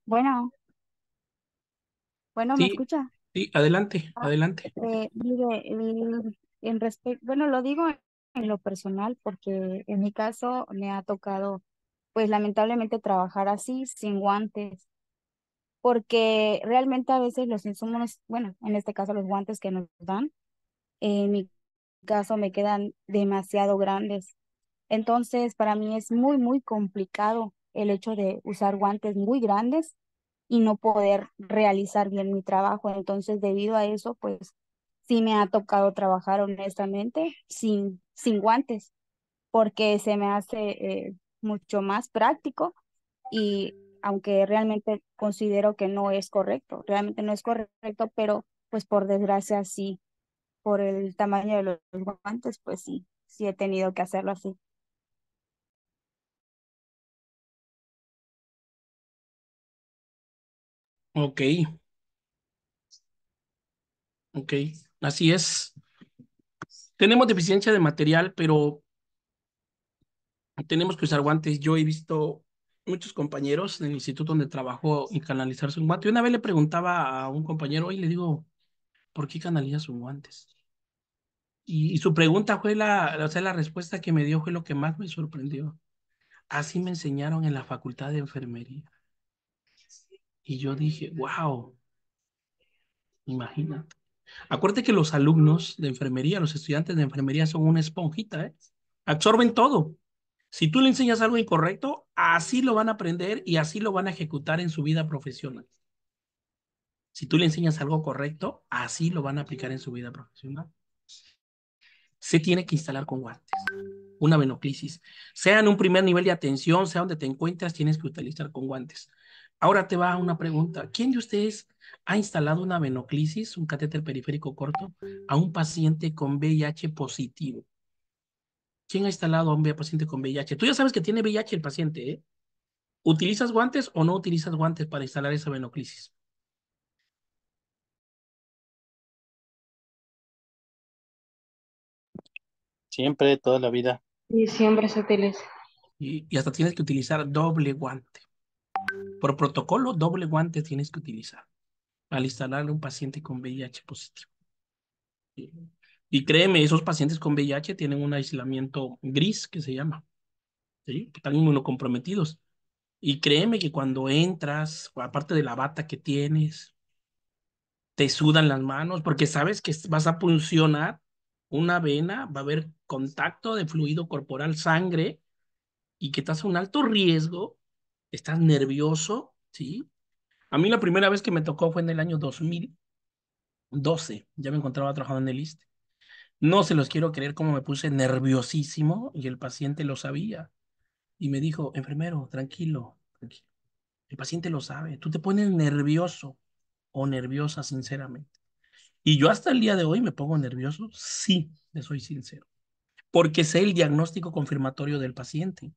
Bueno, bueno, ¿me escucha? Sí, adelante, ah, adelante. Eh, mire, en respecto, bueno, lo digo en lo personal porque en mi caso me ha tocado, pues lamentablemente trabajar así, sin guantes, porque realmente a veces los insumos, bueno, en este caso los guantes que nos dan, en mi caso me quedan demasiado grandes. Entonces, para mí es muy, muy complicado el hecho de usar guantes muy grandes y no poder realizar bien mi trabajo. Entonces, debido a eso, pues sí me ha tocado trabajar honestamente sin, sin guantes, porque se me hace eh, mucho más práctico y aunque realmente considero que no es correcto, realmente no es correcto, pero pues por desgracia sí, por el tamaño de los guantes, pues sí, sí he tenido que hacerlo así. Ok, ok, así es. Tenemos deficiencia de material, pero tenemos que usar guantes. Yo he visto muchos compañeros en el instituto donde trabajo y canalizar su guante, Una vez le preguntaba a un compañero y le digo, ¿por qué canaliza un guantes? y, su pregunta fue la, o sea, la respuesta que me dio fue lo que más me sorprendió. Así me enseñaron en la facultad de enfermería. Y yo dije, wow, imagínate. Acuérdate que los alumnos de enfermería, los estudiantes de enfermería son una esponjita, ¿eh? absorben todo. Si tú le enseñas algo incorrecto, así lo van a aprender y así lo van a ejecutar en su vida profesional. Si tú le enseñas algo correcto, así lo van a aplicar en su vida profesional. Se tiene que instalar con guantes, una venoclisis. Sea en un primer nivel de atención, sea donde te encuentras, tienes que utilizar con guantes. Ahora te va una pregunta. ¿Quién de ustedes ha instalado una venoclisis, un catéter periférico corto, a un paciente con VIH positivo? ¿Quién ha instalado a un paciente con VIH? Tú ya sabes que tiene VIH el paciente, ¿eh? ¿Utilizas guantes o no utilizas guantes para instalar esa venoclisis? Siempre, toda la vida. Y siempre se utiliza. y hasta tienes que utilizar doble guante. Por protocolo, doble guante tienes que utilizar al instalarle un paciente con VIH positivo. Y créeme, esos pacientes con VIH tienen un aislamiento gris que se llama. ¿sí? Están comprometidos. Y créeme que cuando entras, aparte de la bata que tienes, te sudan las manos porque sabes que vas a puncionar una vena, va a haber contacto de fluido corporal, sangre, y que estás a un alto riesgo estás nervioso, ¿sí? A mí la primera vez que me tocó fue en el año 2012, ya me encontraba trabajando en el list e. No se los quiero creer cómo me puse nerviosísimo y el paciente lo sabía. Y me dijo, enfermero, tranquilo, tranquilo. El paciente lo sabe, tú te pones nervioso o nerviosa sinceramente. Y yo hasta el día de hoy me pongo nervioso, sí, le soy sincero, porque sé el diagnóstico confirmatorio del paciente.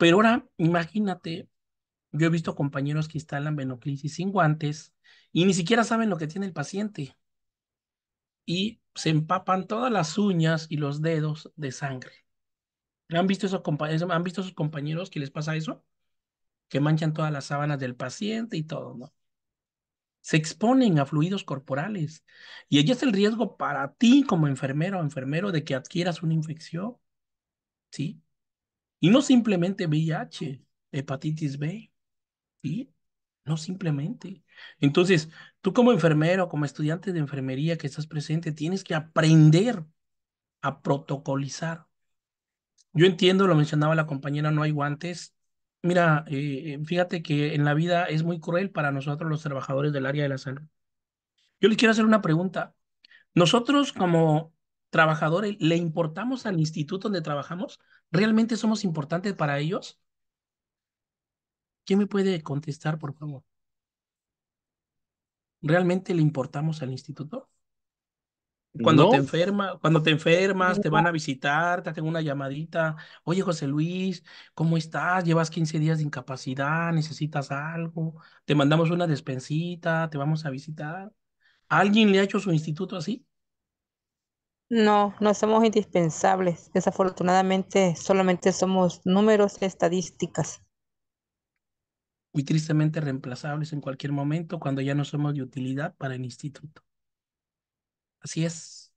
Pero ahora, imagínate, yo he visto compañeros que instalan venoclisis sin guantes y ni siquiera saben lo que tiene el paciente. Y se empapan todas las uñas y los dedos de sangre. ¿Han visto esos compañeros, han visto sus compañeros que les pasa eso? Que manchan todas las sábanas del paciente y todo, ¿no? Se exponen a fluidos corporales. Y allí es el riesgo para ti como enfermero o enfermero de que adquieras una infección. ¿Sí? Y no simplemente VIH, hepatitis B, ¿sí? No simplemente. Entonces, tú como enfermero, como estudiante de enfermería que estás presente, tienes que aprender a protocolizar. Yo entiendo, lo mencionaba la compañera, no hay guantes. Mira, eh, fíjate que en la vida es muy cruel para nosotros los trabajadores del área de la salud. Yo les quiero hacer una pregunta. Nosotros como trabajadores, le importamos al instituto donde trabajamos? ¿Realmente somos importantes para ellos? ¿Quién me puede contestar, por favor? ¿Realmente le importamos al instituto? Cuando te cuando te enfermas, te van a visitar, te hacen una llamadita. Oye, José Luis, ¿cómo estás? Llevas 15 días de incapacidad, necesitas algo. Te mandamos una despensita, te vamos a visitar. ¿Alguien le ha hecho su instituto así? No, no somos indispensables. Desafortunadamente, solamente somos números y estadísticas. Muy tristemente reemplazables en cualquier momento cuando ya no somos de utilidad para el instituto. Así es.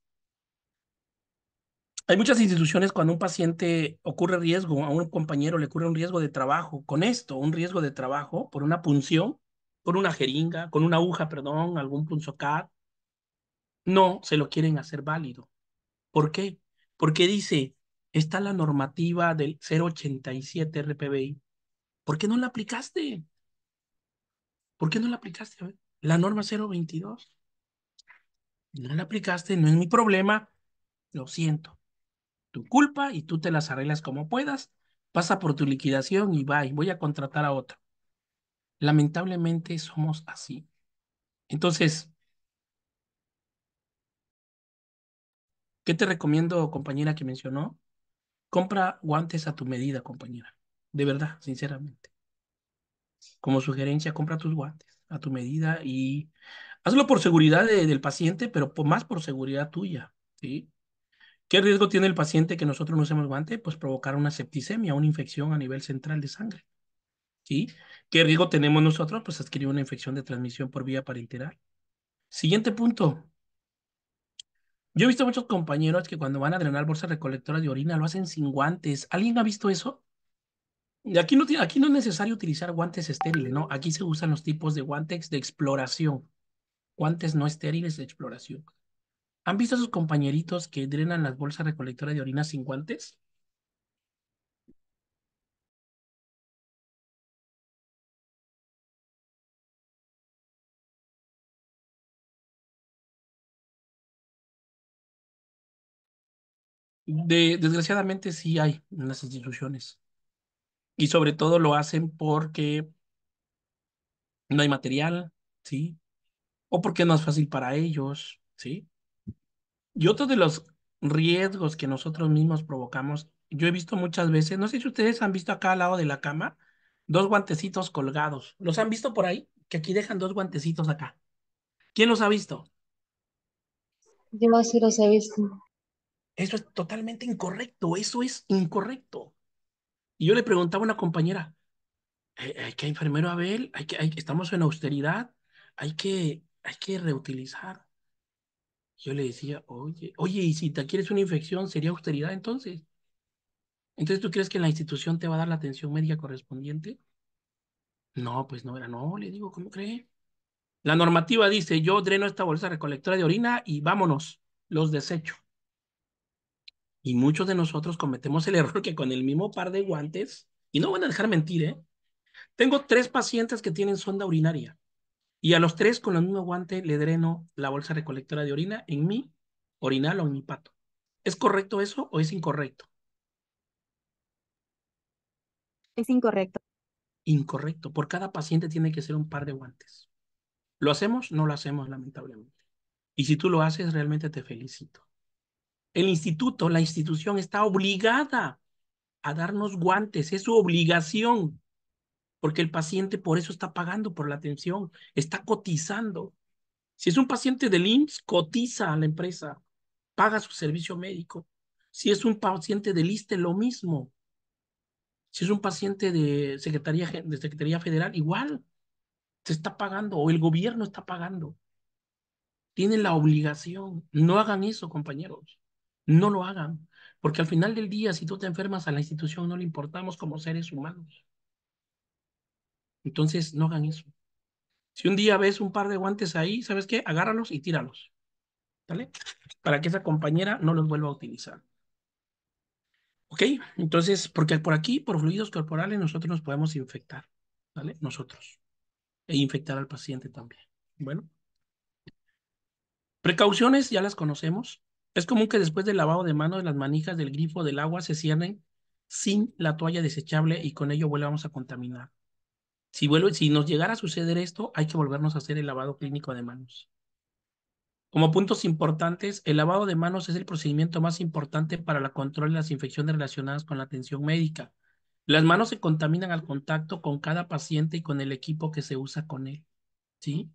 Hay muchas instituciones cuando un paciente ocurre riesgo, a un compañero le ocurre un riesgo de trabajo. Con esto, un riesgo de trabajo por una punción, por una jeringa, con una aguja, perdón, algún punzocar, no se lo quieren hacer válido ¿Por qué? Porque dice, está la normativa del 087 RPBI. ¿Por qué no la aplicaste? ¿Por qué no la aplicaste? la norma 022. No la aplicaste, no es mi problema. Lo siento. Tu culpa y tú te las arreglas como puedas. Pasa por tu liquidación y va, y voy a contratar a otro. Lamentablemente somos así. Entonces, ¿Qué te recomiendo, compañera que mencionó? Compra guantes a tu medida, compañera. De verdad, sinceramente. Como sugerencia, compra tus guantes a tu medida y hazlo por seguridad del paciente, pero más por seguridad tuya, ¿sí? ¿Qué riesgo tiene el paciente que nosotros no usemos guante? Pues provocar una septicemia, una infección a nivel central de sangre. ¿Sí? ¿Qué riesgo tenemos nosotros? Pues adquirir una infección de transmisión por vía parenteral. Siguiente punto, yo he visto muchos compañeros que cuando van a drenar bolsas recolectoras de orina lo hacen sin guantes. ¿Alguien ha visto eso? aquí no, aquí no es necesario utilizar guantes estériles, ¿no? Aquí se usan los tipos de guantes de exploración. Guantes no estériles de exploración. ¿Han visto a sus compañeritos que drenan las bolsas recolectoras de orina sin guantes? De, desgraciadamente sí hay en las instituciones. Y sobre todo lo hacen porque no hay material, ¿sí? O porque no es fácil para ellos, ¿sí? Y otro de los riesgos que nosotros mismos provocamos, yo he visto muchas veces, no sé si ustedes han visto acá al lado de la cama, dos guantecitos colgados. ¿Los han visto por ahí? Que aquí dejan dos guantecitos acá. ¿Quién los ha visto? Yo sí los he visto. Eso es totalmente incorrecto, eso es incorrecto. Y yo le preguntaba a una compañera, hay que enfermero Abel, hay que, estamos en austeridad, hay que, hay que reutilizar. Yo le decía, oye, oye, y si te quieres una infección, ¿sería austeridad entonces? Entonces, ¿tú crees que la institución te va a dar la atención médica correspondiente? No, pues no era, no, le digo, ¿cómo cree? La normativa dice, yo dreno esta bolsa recolectora de orina y vámonos, los desecho. Y muchos de nosotros cometemos el error que con el mismo par de guantes, y no van a dejar mentir, ¿eh? Tengo tres pacientes que tienen sonda urinaria y a los tres con el mismo guante le dreno la bolsa recolectora de orina en mi orinal o en mi pato. ¿Es correcto eso o es incorrecto? Es incorrecto. Incorrecto. Por cada paciente tiene que ser un par de guantes. ¿Lo hacemos? No lo hacemos, lamentablemente. Y si tú lo haces, realmente te felicito el instituto, la institución está obligada a darnos guantes, es su obligación, porque el paciente por eso está pagando por la atención, está cotizando. Si es un paciente del IMSS, cotiza a la empresa, paga su servicio médico. Si es un paciente del ISTE, lo mismo. Si es un paciente de Secretaría, de Secretaría Federal, igual. Se está pagando o el gobierno está pagando. Tienen la obligación. No hagan eso, compañeros. No lo hagan, porque al final del día, si tú te enfermas a la institución, no le importamos como seres humanos. Entonces, no hagan eso. Si un día ves un par de guantes ahí, ¿sabes qué? Agárralos y tíralos. ¿Vale? Para que esa compañera no los vuelva a utilizar. ¿Ok? Entonces, porque por aquí, por fluidos corporales, nosotros nos podemos infectar. ¿Vale? Nosotros. E infectar al paciente también. Bueno. Precauciones ya las conocemos. Es común que después del lavado de manos las manijas del grifo del agua se cierren sin la toalla desechable y con ello volvamos a contaminar. Si, si nos llegara a suceder esto, hay que volvernos a hacer el lavado clínico de manos. Como puntos importantes, el lavado de manos es el procedimiento más importante para el control de las infecciones relacionadas con la atención médica. Las manos se contaminan al contacto con cada paciente y con el equipo que se usa con él. ¿sí?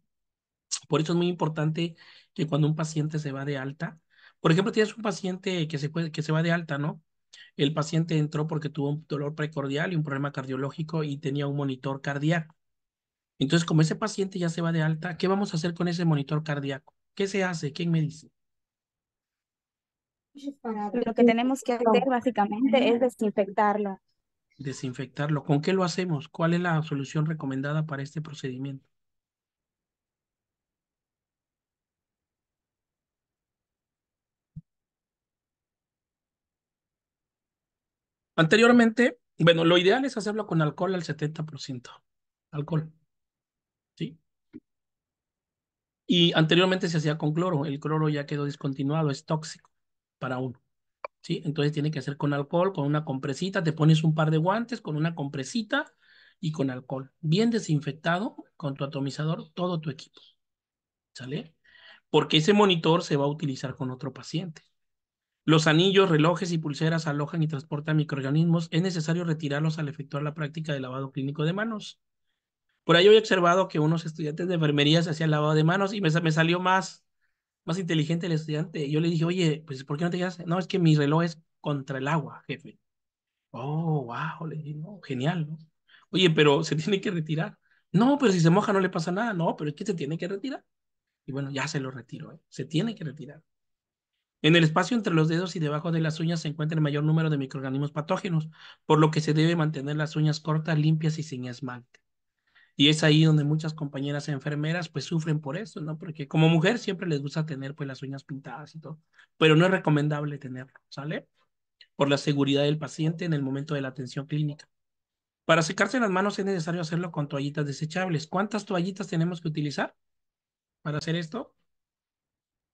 Por eso es muy importante que cuando un paciente se va de alta, por ejemplo, tienes un paciente que se, que se va de alta, ¿no? El paciente entró porque tuvo un dolor precordial y un problema cardiológico y tenía un monitor cardíaco. Entonces, como ese paciente ya se va de alta, ¿qué vamos a hacer con ese monitor cardíaco? ¿Qué se hace? ¿Quién me dice? Pues, lo que tenemos que hacer básicamente es desinfectarlo. Desinfectarlo. ¿Con qué lo hacemos? ¿Cuál es la solución recomendada para este procedimiento? Anteriormente, bueno, lo ideal es hacerlo con alcohol al 70%. Alcohol. ¿Sí? Y anteriormente se hacía con cloro. El cloro ya quedó discontinuado, es tóxico para uno. ¿Sí? Entonces tiene que hacer con alcohol, con una compresita, te pones un par de guantes con una compresita y con alcohol. Bien desinfectado con tu atomizador, todo tu equipo. ¿Sale? Porque ese monitor se va a utilizar con otro paciente. Los anillos, relojes y pulseras alojan y transportan microorganismos. Es necesario retirarlos al efectuar la práctica de lavado clínico de manos. Por ahí he observado que unos estudiantes de enfermería se hacían lavado de manos y me, salió más, más inteligente el estudiante. Yo le dije, oye, pues ¿por qué no te quedas? No, es que mi reloj es contra el agua, jefe. Oh, wow, le dije, no, genial. ¿no? Oye, pero se tiene que retirar. No, pero si se moja no le pasa nada. No, pero es que se tiene que retirar. Y bueno, ya se lo retiro, ¿eh? se tiene que retirar. En el espacio entre los dedos y debajo de las uñas se encuentra el mayor número de microorganismos patógenos, por lo que se debe mantener las uñas cortas, limpias y sin esmalte. Y es ahí donde muchas compañeras enfermeras pues sufren por eso, ¿no? Porque como mujer siempre les gusta tener pues las uñas pintadas y todo, pero no es recomendable tenerlo, ¿sale? Por la seguridad del paciente en el momento de la atención clínica. Para secarse las manos es necesario hacerlo con toallitas desechables. ¿Cuántas toallitas tenemos que utilizar para hacer esto?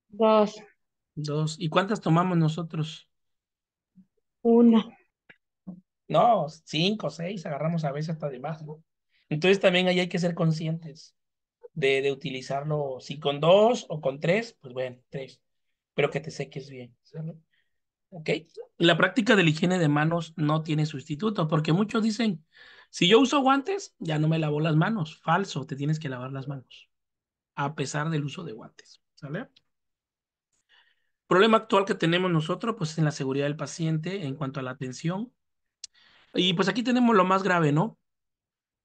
Dos. Dos. ¿Y cuántas tomamos nosotros? Una. No, cinco, seis, agarramos a veces hasta de más, ¿no? Entonces también ahí hay que ser conscientes de, utilizarlo, si con dos o con tres, pues bueno, tres, pero que te seques bien, ¿Ok? La práctica de higiene de manos no tiene sustituto, porque muchos dicen, si yo uso guantes, ya no me lavo las manos, falso, te tienes que lavar las manos, a pesar del uso de guantes, ¿sale? problema actual que tenemos nosotros, pues, es en la seguridad del paciente en cuanto a la atención. Y pues aquí tenemos lo más grave, ¿no?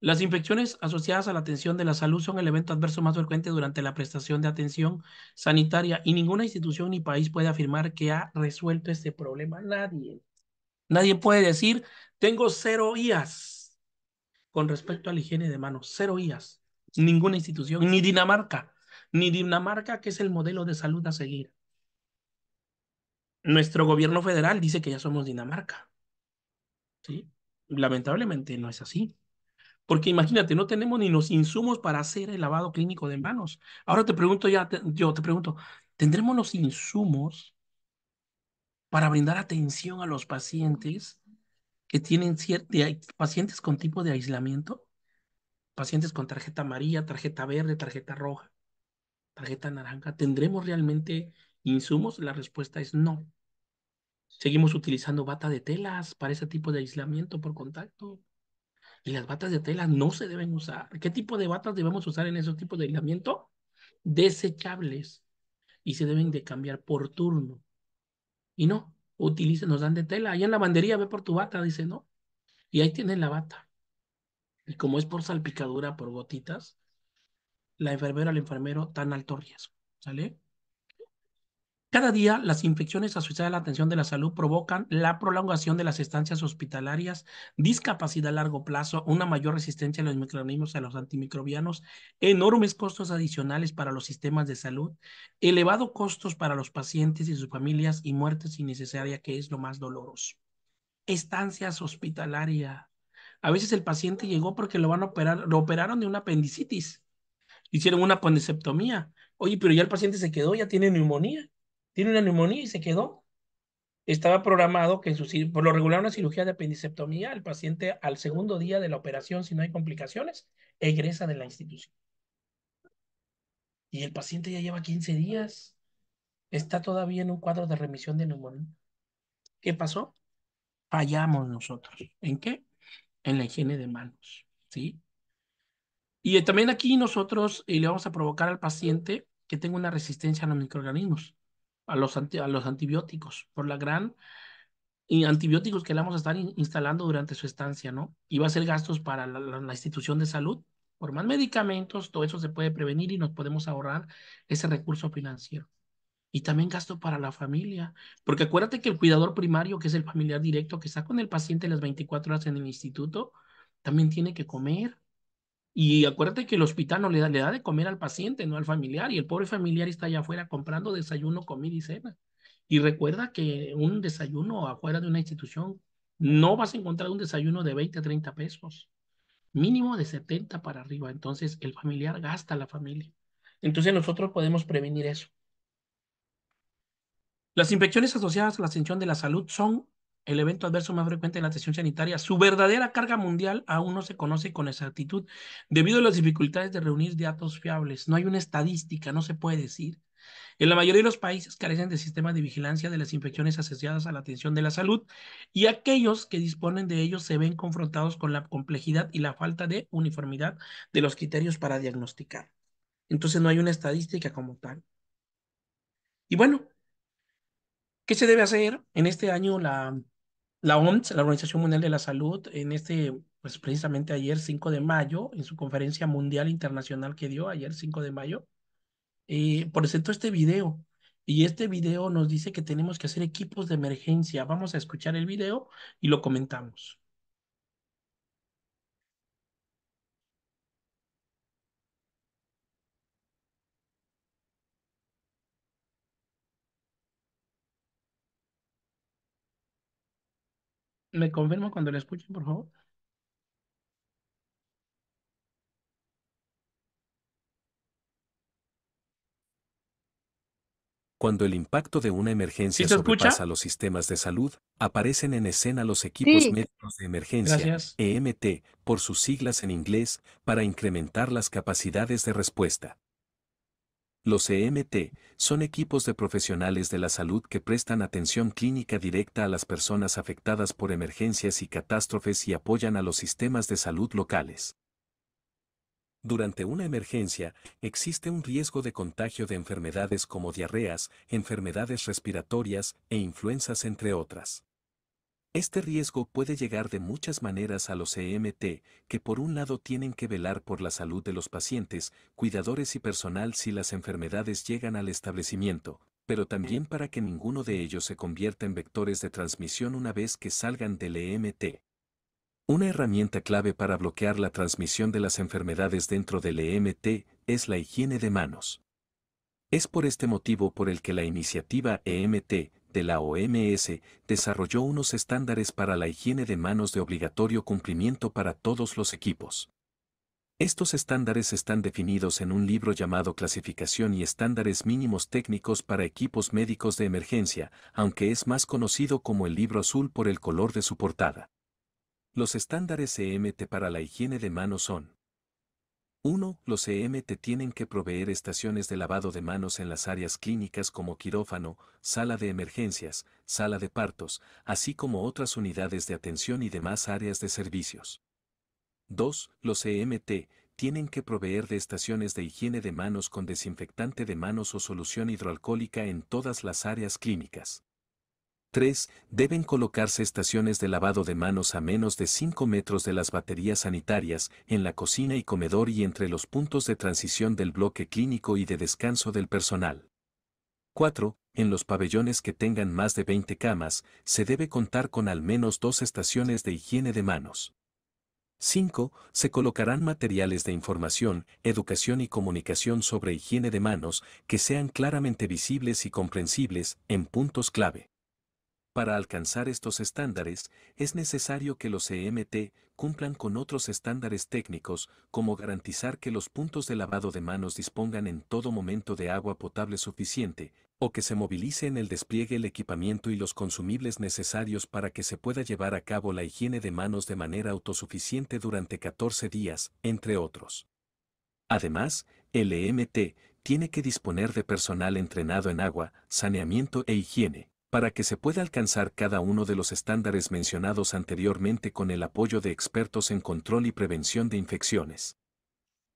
Las infecciones asociadas a la atención de la salud son el evento adverso más frecuente durante la prestación de atención sanitaria y ninguna institución ni país puede afirmar que ha resuelto este problema. Nadie. Nadie puede decir, tengo cero IAS con respecto a la higiene de manos. Cero IAS. Ninguna institución, ni Dinamarca. Ni Dinamarca, que es el modelo de salud a seguir nuestro gobierno federal dice que ya somos Dinamarca. ¿Sí? Lamentablemente no es así. Porque imagínate, no tenemos ni los insumos para hacer el lavado clínico de manos. Ahora te pregunto ya, yo te pregunto, ¿tendremos los insumos para brindar atención a los pacientes que tienen hay pacientes con tipo de aislamiento? Pacientes con tarjeta amarilla, tarjeta verde, tarjeta roja, tarjeta naranja. ¿Tendremos realmente insumos? La respuesta es no. Seguimos utilizando bata de telas para ese tipo de aislamiento por contacto. Y las batas de telas no se deben usar. ¿Qué tipo de batas debemos usar en ese tipo de aislamiento? Desechables. Y se deben de cambiar por turno. Y no, utilicen, nos dan de tela. Ahí en la bandería ve por tu bata, dice, no. Y ahí tienen la bata. Y como es por salpicadura, por gotitas, la enfermera, el enfermero, tan alto riesgo. ¿Sale? Cada día, las infecciones asociadas a la atención de la salud provocan la prolongación de las estancias hospitalarias, discapacidad a largo plazo, una mayor resistencia a los microorganismos, a los antimicrobianos, enormes costos adicionales para los sistemas de salud, elevado costos para los pacientes y sus familias y muertes innecesarias, que es lo más doloroso. Estancias hospitalarias. A veces el paciente llegó porque lo van a operar, lo operaron de una apendicitis, hicieron una apendicectomía. Oye, pero ya el paciente se quedó, ya tiene neumonía tiene una neumonía y se quedó. Estaba programado que por lo regular una cirugía de apendicectomía, el paciente al segundo día de la operación, si no hay complicaciones, egresa de la institución. Y el paciente ya lleva 15 días, está todavía en un cuadro de remisión de neumonía. ¿Qué pasó? Fallamos nosotros. ¿En qué? En la higiene de manos, ¿sí? Y también aquí nosotros eh, le vamos a provocar al paciente que tenga una resistencia a los microorganismos a los, antibióticos, por la gran y antibióticos que le vamos a estar instalando durante su estancia, ¿no? Y va a ser gastos para la, la institución de salud, por más medicamentos, todo eso se puede prevenir y nos podemos ahorrar ese recurso financiero. Y también gasto para la familia, porque acuérdate que el cuidador primario, que es el familiar directo que está con el paciente las 24 horas en el instituto, también tiene que comer, y acuérdate que el hospital no le da, le da de comer al paciente, no al familiar, y el pobre familiar está allá afuera comprando desayuno, comida y cena. Y recuerda que un desayuno afuera de una institución, no vas a encontrar un desayuno de 20 a 30 pesos, mínimo de 70 para arriba. Entonces el familiar gasta la familia. Entonces nosotros podemos prevenir eso. Las infecciones asociadas a la ascensión de la salud son el evento adverso más frecuente en la atención sanitaria. Su verdadera carga mundial aún no se conoce con exactitud debido a las dificultades de reunir datos fiables. No hay una estadística, no se puede decir. En la mayoría de los países carecen de sistemas de vigilancia de las infecciones asociadas a la atención de la salud y aquellos que disponen de ellos se ven confrontados con la complejidad y la falta de uniformidad de los criterios para diagnosticar. Entonces no hay una estadística como tal. Y bueno, ¿Qué se debe hacer? En este año la, la OMS, la Organización Mundial de la Salud, en este, pues precisamente ayer 5 de mayo, en su conferencia mundial internacional que dio ayer 5 de mayo, eh, presentó este video. Y este video nos dice que tenemos que hacer equipos de emergencia. Vamos a escuchar el video y lo comentamos. ¿Me confirmo cuando le escuchen, por favor? Cuando el impacto de una emergencia sobrepasa los sistemas de salud, aparecen en escena los equipos médicos de emergencia, EMT, por sus siglas en inglés, para incrementar las capacidades de respuesta. Los EMT son equipos de profesionales de la salud que prestan atención clínica directa a las personas afectadas por emergencias y catástrofes y apoyan a los sistemas de salud locales. Durante una emergencia, existe un riesgo de contagio de enfermedades como diarreas, enfermedades respiratorias e influencias entre otras. Este riesgo puede llegar de muchas maneras a los EMT, que por un lado tienen que velar por la salud de los pacientes, cuidadores y personal si las enfermedades llegan al establecimiento, pero también para que ninguno de ellos se convierta en vectores de transmisión una vez que salgan del EMT. Una herramienta clave para bloquear la transmisión de las enfermedades dentro del EMT es la higiene de manos. Es por este motivo por el que la iniciativa EMT de la OMS, desarrolló unos estándares para la higiene de manos de obligatorio cumplimiento para todos los equipos. Estos estándares están definidos en un libro llamado Clasificación y Estándares Mínimos Técnicos para Equipos Médicos de Emergencia, aunque es más conocido como el libro azul por el color de su portada. Los estándares EMT para la higiene de manos son 1. Los EMT tienen que proveer estaciones de lavado de manos en las áreas clínicas como quirófano, sala de emergencias, sala de partos, así como otras unidades de atención y demás áreas de servicios. 2. Los EMT tienen que proveer de estaciones de higiene de manos con desinfectante de manos o solución hidroalcohólica en todas las áreas clínicas. 3. Deben colocarse estaciones de lavado de manos a menos de 5 metros de las baterías sanitarias, en la cocina y comedor y entre los puntos de transición del bloque clínico y de descanso del personal. 4. En los pabellones que tengan más de 20 camas, se debe contar con al menos dos estaciones de higiene de manos. 5. Se colocarán materiales de información, educación y comunicación sobre higiene de manos que sean claramente visibles y comprensibles en puntos clave. Para alcanzar estos estándares, es necesario que los EMT cumplan con otros estándares técnicos, como garantizar que los puntos de lavado de manos dispongan en todo momento de agua potable suficiente, o que se movilice en el despliegue el equipamiento y los consumibles necesarios para que se pueda llevar a cabo la higiene de manos de manera autosuficiente durante 14 días, entre otros. Además, el EMT tiene que disponer de personal entrenado en agua, saneamiento e higiene, para que se pueda alcanzar cada uno de los estándares mencionados anteriormente con el apoyo de expertos en control y prevención de infecciones.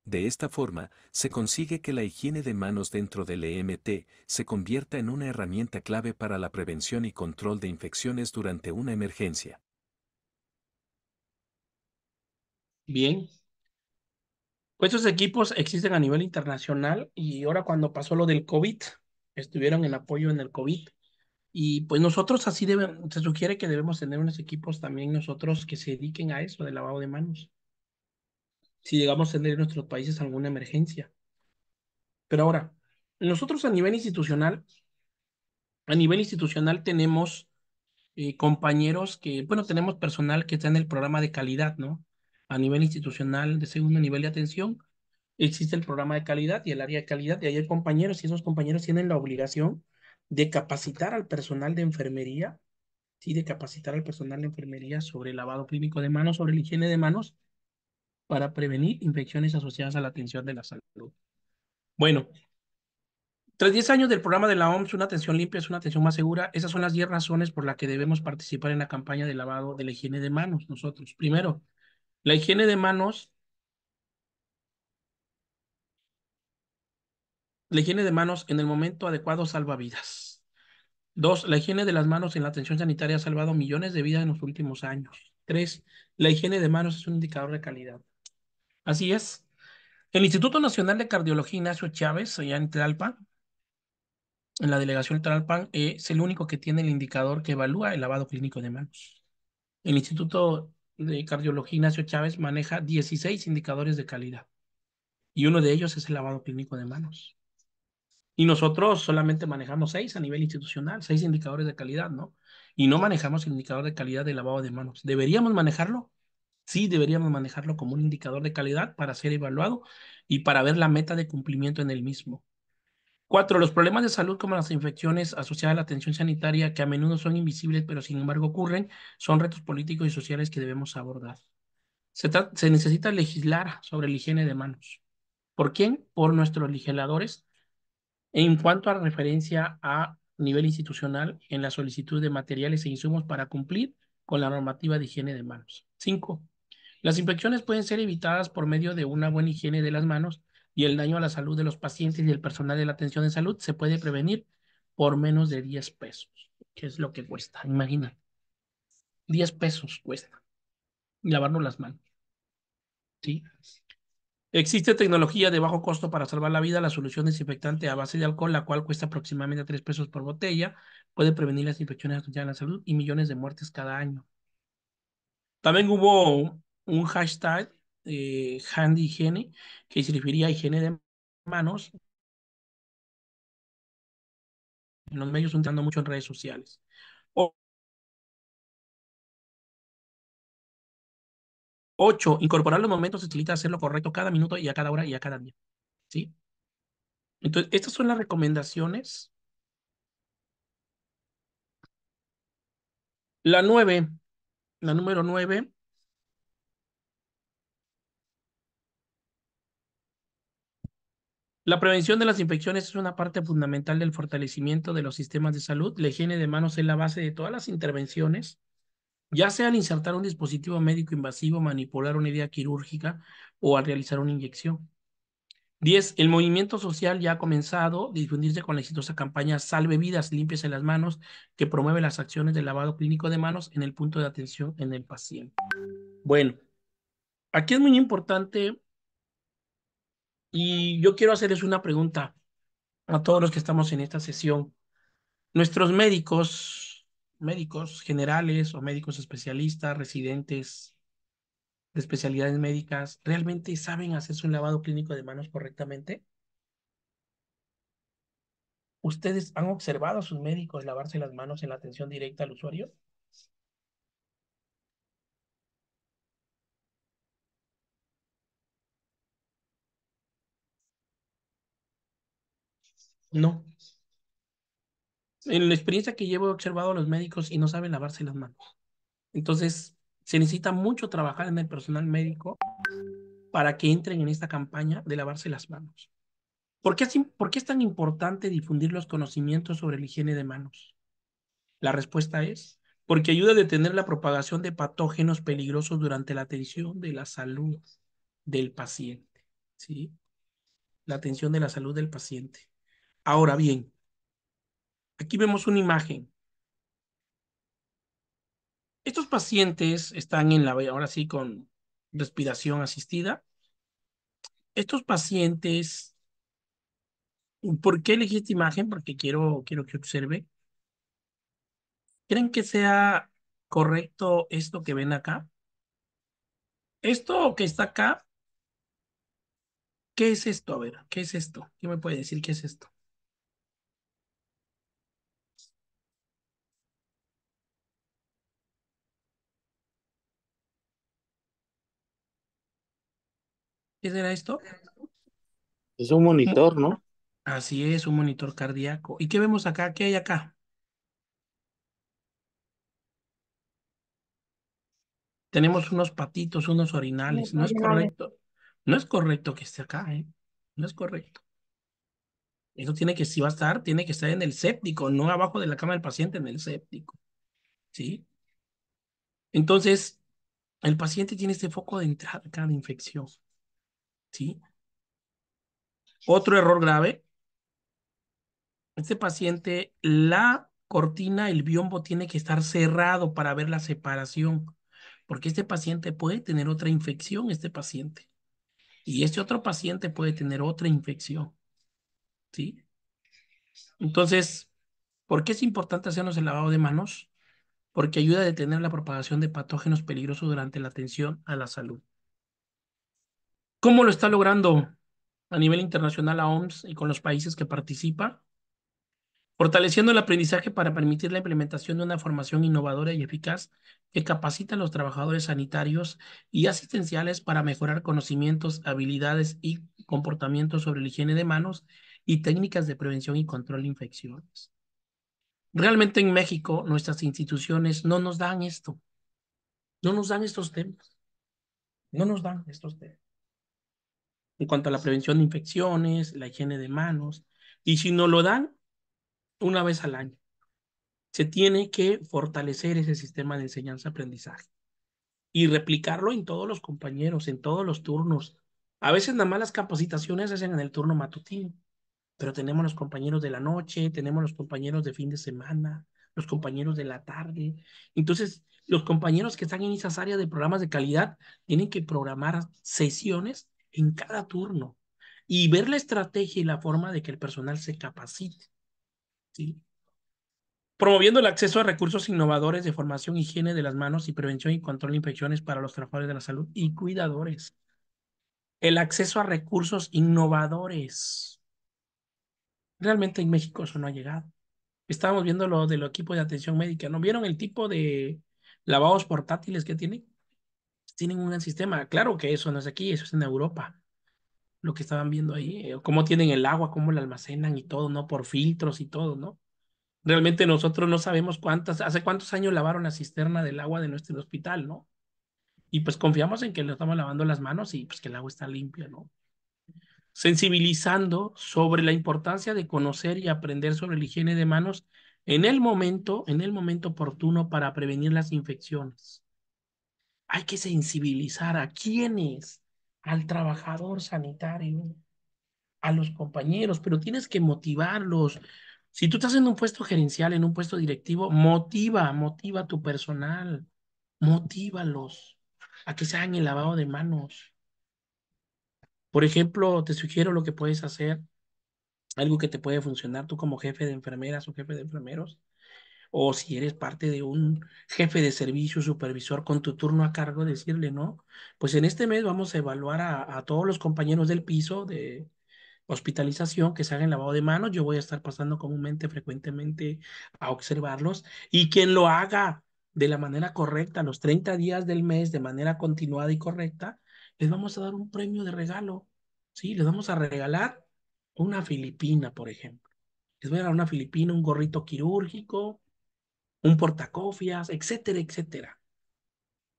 De esta forma, se consigue que la higiene de manos dentro del EMT se convierta en una herramienta clave para la prevención y control de infecciones durante una emergencia. Bien. estos pues equipos existen a nivel internacional y ahora cuando pasó lo del COVID, estuvieron en apoyo en el COVID. Y pues nosotros así deben, se sugiere que debemos tener unos equipos también nosotros que se dediquen a eso de lavado de manos. Si llegamos a tener en nuestros países alguna emergencia. Pero ahora, nosotros a nivel institucional, a nivel institucional tenemos eh, compañeros que, bueno, tenemos personal que está en el programa de calidad, ¿no? A nivel institucional de segundo nivel de atención, existe el programa de calidad y el área de calidad, y ahí hay compañeros, y esos compañeros tienen la obligación de capacitar al personal de enfermería, ¿sí? de capacitar al personal de enfermería sobre el lavado clínico de manos, sobre la higiene de manos, para prevenir infecciones asociadas a la atención de la salud. Bueno, tras 10 años del programa de la OMS, una atención limpia es una atención más segura. Esas son las 10 razones por las que debemos participar en la campaña de lavado de la higiene de manos nosotros. Primero, la higiene de manos La higiene de manos en el momento adecuado salva vidas. Dos, la higiene de las manos en la atención sanitaria ha salvado millones de vidas en los últimos años. Tres, la higiene de manos es un indicador de calidad. Así es. El Instituto Nacional de Cardiología Ignacio Chávez, allá en Tlalpan, en la delegación Tlalpan, eh, es el único que tiene el indicador que evalúa el lavado clínico de manos. El Instituto de Cardiología Ignacio Chávez maneja 16 indicadores de calidad y uno de ellos es el lavado clínico de manos. Y nosotros solamente manejamos seis a nivel institucional, seis indicadores de calidad, ¿no? Y no manejamos el indicador de calidad de lavado de manos. ¿Deberíamos manejarlo? Sí, deberíamos manejarlo como un indicador de calidad para ser evaluado y para ver la meta de cumplimiento en el mismo. Cuatro, los problemas de salud como las infecciones asociadas a la atención sanitaria, que a menudo son invisibles pero sin embargo ocurren, son retos políticos y sociales que debemos abordar. Se, necesita legislar sobre la higiene de manos. ¿Por quién? Por nuestros legisladores en cuanto a referencia a nivel institucional en la solicitud de materiales e insumos para cumplir con la normativa de higiene de manos. Cinco, Las infecciones pueden ser evitadas por medio de una buena higiene de las manos y el daño a la salud de los pacientes y el personal de la atención de salud se puede prevenir por menos de 10 pesos, que es lo que cuesta, Imagina, 10 pesos cuesta lavarnos las manos. ¿Sí? Existe tecnología de bajo costo para salvar la vida. La solución desinfectante a base de alcohol, la cual cuesta aproximadamente tres pesos por botella, puede prevenir las infecciones a la salud y millones de muertes cada año. También hubo un hashtag, eh, Handy Higiene, que se refería a higiene de manos. En los medios, dando mucho en redes sociales. Ocho, incorporar los momentos utiliza a hacerlo correcto cada minuto y a cada hora y a cada día. ¿Sí? Entonces, estas son las recomendaciones. La nueve, la número nueve. La prevención de las infecciones es una parte fundamental del fortalecimiento de los sistemas de salud. La higiene de manos es la base de todas las intervenciones ya sea al insertar un dispositivo médico invasivo, manipular una idea quirúrgica o al realizar una inyección. 10. El movimiento social ya ha comenzado a difundirse con la exitosa campaña Salve vidas, Limpias en las manos, que promueve las acciones de lavado clínico de manos en el punto de atención en el paciente. Bueno, aquí es muy importante y yo quiero hacerles una pregunta a todos los que estamos en esta sesión. Nuestros médicos médicos generales o médicos especialistas, residentes de especialidades médicas, ¿realmente saben hacer un lavado clínico de manos correctamente? ¿Ustedes han observado a sus médicos lavarse las manos en la atención directa al usuario? No, en la experiencia que llevo he observado a los médicos y no saben lavarse las manos. Entonces, se necesita mucho trabajar en el personal médico para que entren en esta campaña de lavarse las manos. ¿Por qué, es, qué es tan importante difundir los conocimientos sobre la higiene de manos? La respuesta es porque ayuda a detener la propagación de patógenos peligrosos durante la atención de la salud del paciente. ¿sí? La atención de la salud del paciente. Ahora bien, Aquí vemos una imagen. Estos pacientes están en la, ahora sí, con respiración asistida. Estos pacientes, ¿por qué elegí esta imagen? Porque quiero, quiero que observe. ¿Creen que sea correcto esto que ven acá? Esto que está acá, ¿qué es esto? A ver, ¿qué es esto? ¿qué me puede decir qué es esto? ¿Qué será esto? Es un monitor, ¿no? Así es, un monitor cardíaco. ¿Y qué vemos acá? ¿Qué hay acá? Tenemos unos patitos, unos orinales. No es correcto. No es correcto que esté acá, ¿eh? No es correcto. Eso tiene que, si va a estar, tiene que estar en el séptico, no abajo de la cama del paciente, en el séptico. ¿Sí? Entonces, el paciente tiene este foco de entrada acá de infección. ¿sí? Otro error grave. Este paciente, la cortina, el biombo tiene que estar cerrado para ver la separación, porque este paciente puede tener otra infección, este paciente. Y este otro paciente puede tener otra infección, ¿sí? Entonces, ¿por qué es importante hacernos el lavado de manos? Porque ayuda a detener la propagación de patógenos peligrosos durante la atención a la salud. ¿Cómo lo está logrando a nivel internacional la OMS y con los países que participa? Fortaleciendo el aprendizaje para permitir la implementación de una formación innovadora y eficaz que capacita a los trabajadores sanitarios y asistenciales para mejorar conocimientos, habilidades y comportamientos sobre la higiene de manos y técnicas de prevención y control de infecciones. Realmente en México nuestras instituciones no nos dan esto. No nos dan estos temas. No nos dan estos temas en cuanto a la prevención de infecciones, la higiene de manos, y si no lo dan, una vez al año. Se tiene que fortalecer ese sistema de enseñanza-aprendizaje y replicarlo en todos los compañeros, en todos los turnos. A veces nada más las capacitaciones se hacen en el turno matutino, pero tenemos los compañeros de la noche, tenemos los compañeros de fin de semana, los compañeros de la tarde. Entonces, los compañeros que están en esas áreas de programas de calidad tienen que programar sesiones en cada turno y ver la estrategia y la forma de que el personal se capacite. Promoviendo el acceso a recursos innovadores de formación, higiene de las manos y prevención y control de infecciones para los trabajadores de la salud y cuidadores. El acceso a recursos innovadores. Realmente en México eso no ha llegado. Estábamos viendo lo del equipo de atención médica. ¿No vieron el tipo de lavados portátiles que tienen? tienen un gran sistema. Claro que eso no es aquí, eso es en Europa. Lo que estaban viendo ahí, eh, cómo tienen el agua, cómo la almacenan y todo, ¿no? Por filtros y todo, ¿no? Realmente nosotros no sabemos cuántas, hace cuántos años lavaron la cisterna del agua de nuestro hospital, ¿no? Y pues confiamos en que lo estamos lavando las manos y pues que el agua está limpia, ¿no? Sensibilizando sobre la importancia de conocer y aprender sobre la higiene de manos en el momento, en el momento oportuno para prevenir las infecciones hay que sensibilizar a quienes, al trabajador sanitario, a los compañeros, pero tienes que motivarlos. Si tú estás en un puesto gerencial, en un puesto directivo, motiva, motiva a tu personal, motívalos a que se hagan el lavado de manos. Por ejemplo, te sugiero lo que puedes hacer, algo que te puede funcionar tú como jefe de enfermeras o jefe de enfermeros, o si eres parte de un jefe de servicio, supervisor con tu turno a cargo, decirle, ¿no? Pues en este mes vamos a evaluar a, todos los compañeros del piso de hospitalización que se hagan lavado de manos. Yo voy a estar pasando comúnmente, frecuentemente a observarlos y quien lo haga de la manera correcta, los 30 días del mes, de manera continuada y correcta, les vamos a dar un premio de regalo. ¿sí? Les vamos a regalar una filipina, por ejemplo. Les voy a dar una filipina, un gorrito quirúrgico, un portacofias, etcétera, etcétera.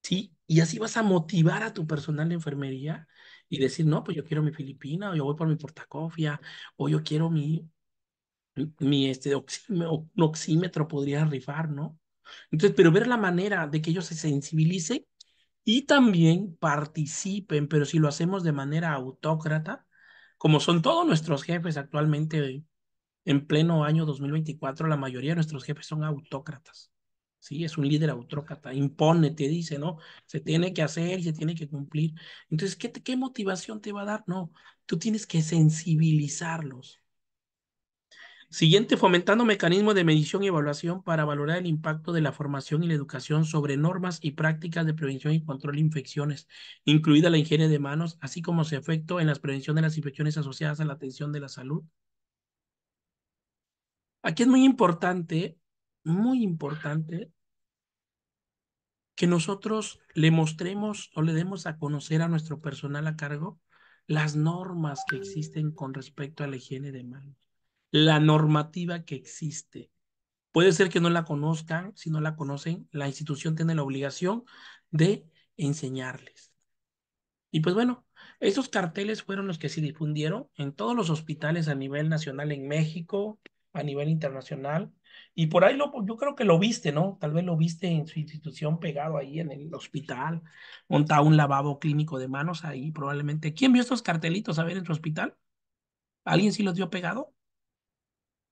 ¿Sí? Y así vas a motivar a tu personal de enfermería y decir, no, pues yo quiero mi Filipina, o yo voy por mi portacofia, o yo quiero mi, mi este, oxímetro, podría rifar, ¿no? Entonces, pero ver la manera de que ellos se sensibilicen y también participen, pero si lo hacemos de manera autócrata, como son todos nuestros jefes actualmente en pleno año 2024, la mayoría de nuestros jefes son autócratas. Sí, es un líder autócrata, impone, te dice, ¿no? Se tiene que hacer y se tiene que cumplir. Entonces, ¿qué, ¿qué motivación te va a dar? No, tú tienes que sensibilizarlos. Siguiente, fomentando mecanismos de medición y evaluación para valorar el impacto de la formación y la educación sobre normas y prácticas de prevención y control de infecciones, incluida la higiene de manos, así como su efecto en la prevención de las infecciones asociadas a la atención de la salud Aquí es muy importante, muy importante que nosotros le mostremos o le demos a conocer a nuestro personal a cargo las normas que existen con respecto a la higiene de manos, la normativa que existe. Puede ser que no la conozcan, si no la conocen, la institución tiene la obligación de enseñarles. Y pues bueno, esos carteles fueron los que se difundieron en todos los hospitales a nivel nacional en México, a nivel internacional. Y por ahí lo, yo creo que lo viste, ¿no? Tal vez lo viste en su institución pegado ahí en el hospital, monta un lavabo clínico de manos ahí probablemente. ¿Quién vio estos cartelitos a ver en su hospital? ¿Alguien sí los vio pegado?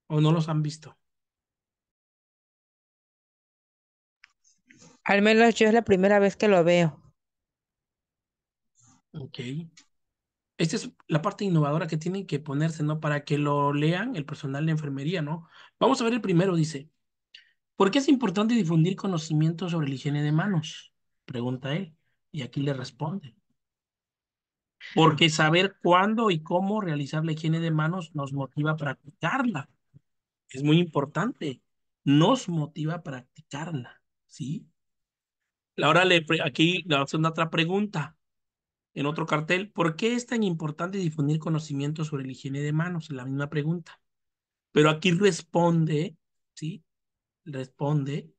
¿O no los han visto? Al menos yo es la primera vez que lo veo. Ok. Esta es la parte innovadora que tienen que ponerse, ¿no? Para que lo lean el personal de enfermería, ¿no? Vamos a ver el primero, dice. ¿Por qué es importante difundir conocimientos sobre la higiene de manos? Pregunta él. Y aquí le responde. Porque saber cuándo y cómo realizar la higiene de manos nos motiva a practicarla. Es muy importante. Nos motiva a practicarla, ¿sí? Ahora le, aquí le una otra pregunta en otro cartel, ¿por qué es tan importante difundir conocimiento sobre la higiene de manos? La misma pregunta. Pero aquí responde, ¿sí? Responde,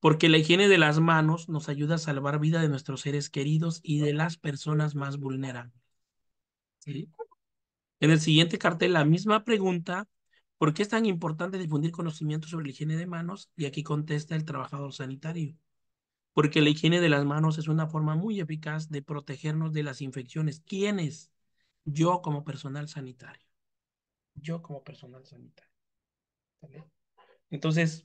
porque la higiene de las manos nos ayuda a salvar vida de nuestros seres queridos y de las personas más vulnerables. ¿Sí? En el siguiente cartel, la misma pregunta, ¿por qué es tan importante difundir conocimiento sobre la higiene de manos? Y aquí contesta el trabajador sanitario porque la higiene de las manos es una forma muy eficaz de protegernos de las infecciones. ¿Quiénes? Yo como personal sanitario. Yo como personal sanitario. Entonces,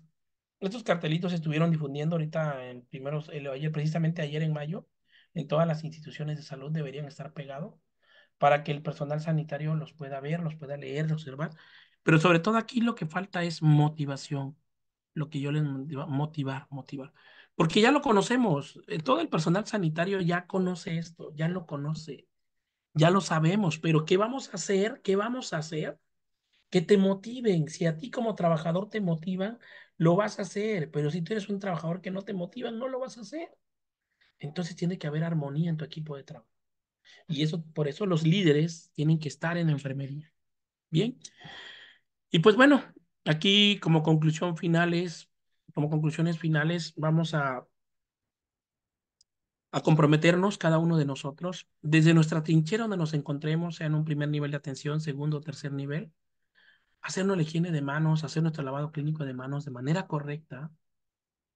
estos cartelitos estuvieron difundiendo ahorita en primeros, precisamente ayer en mayo, en todas las instituciones de salud deberían estar pegados para que el personal sanitario los pueda ver, los pueda leer, observar. Pero sobre todo aquí lo que falta es motivación, lo que yo les motiva, motivar, motivar porque ya lo conocemos, eh, todo el personal sanitario ya conoce esto, ya lo conoce, ya lo sabemos, pero ¿qué vamos a hacer? ¿Qué vamos a hacer? Que te motiven, si a ti como trabajador te motivan, lo vas a hacer, pero si tú eres un trabajador que no te motivan, no lo vas a hacer. Entonces tiene que haber armonía en tu equipo de trabajo. Y eso, por eso los líderes tienen que estar en la enfermería. Bien. Y pues bueno, aquí como conclusión final es, como conclusiones finales, vamos a, comprometernos cada uno de nosotros desde nuestra trinchera donde nos encontremos, sea en un primer nivel de atención, segundo o tercer nivel, hacernos la higiene de manos, hacer nuestro lavado clínico de manos de manera correcta,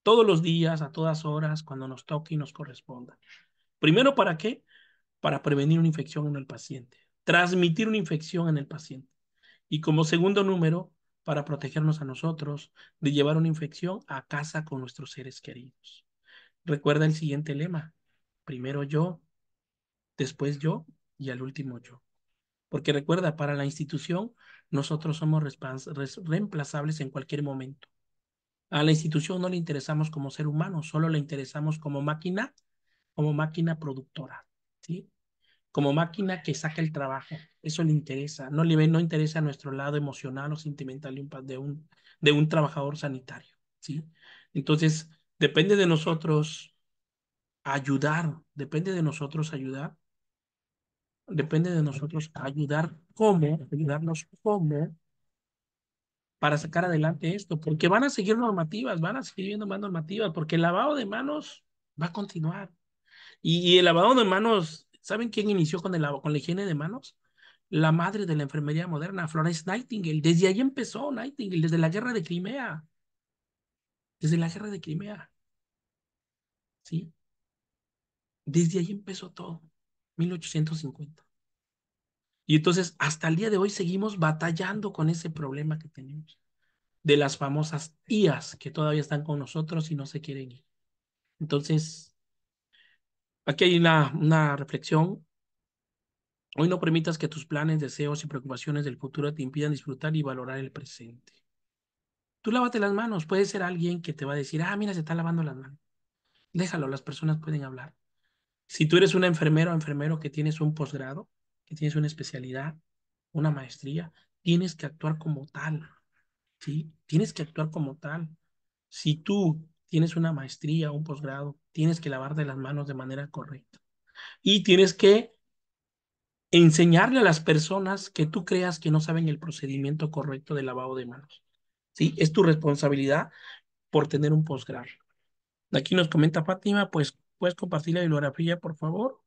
todos los días, a todas horas, cuando nos toque y nos corresponda. Primero, ¿para qué? Para prevenir una infección en el paciente, transmitir una infección en el paciente. Y como segundo número, para protegernos a nosotros de llevar una infección a casa con nuestros seres queridos. Recuerda el siguiente lema, primero yo, después yo y al último yo. Porque recuerda, para la institución nosotros somos reemplazables en cualquier momento. A la institución no le interesamos como ser humano, solo le interesamos como máquina, como máquina productora. ¿sí? como máquina que saca el trabajo. Eso le interesa. No le no interesa a nuestro lado emocional o sentimental de un, de un trabajador sanitario. ¿sí? Entonces, depende de nosotros ayudar, depende de nosotros ayudar, depende de nosotros ayudar cómo, ayudarnos cómo para sacar adelante esto, porque van a seguir normativas, van a seguir viendo más normativas, porque el lavado de manos va a continuar. Y, y el lavado de manos ¿Saben quién inició con, el, con la higiene de manos? La madre de la enfermería moderna, Florence Nightingale. Desde ahí empezó Nightingale, desde la guerra de Crimea. Desde la guerra de Crimea. ¿Sí? Desde ahí empezó todo, 1850. Y entonces, hasta el día de hoy seguimos batallando con ese problema que tenemos de las famosas tías que todavía están con nosotros y no se quieren ir. Entonces, Aquí hay una, reflexión. Hoy no permitas que tus planes, deseos y preocupaciones del futuro te impidan disfrutar y valorar el presente. Tú lávate las manos. Puede ser alguien que te va a decir, ah, mira, se está lavando las manos. Déjalo, las personas pueden hablar. Si tú eres un enfermero o enfermero que tienes un posgrado, que tienes una especialidad, una maestría, tienes que actuar como tal. ¿sí? Tienes que actuar como tal. Si tú tienes una maestría, un posgrado, tienes que de las manos de manera correcta. Y tienes que enseñarle a las personas que tú creas que no saben el procedimiento correcto de lavado de manos. ¿Sí? Es tu responsabilidad por tener un posgrado. Aquí nos comenta Fátima, pues, ¿puedes compartir la bibliografía, por favor?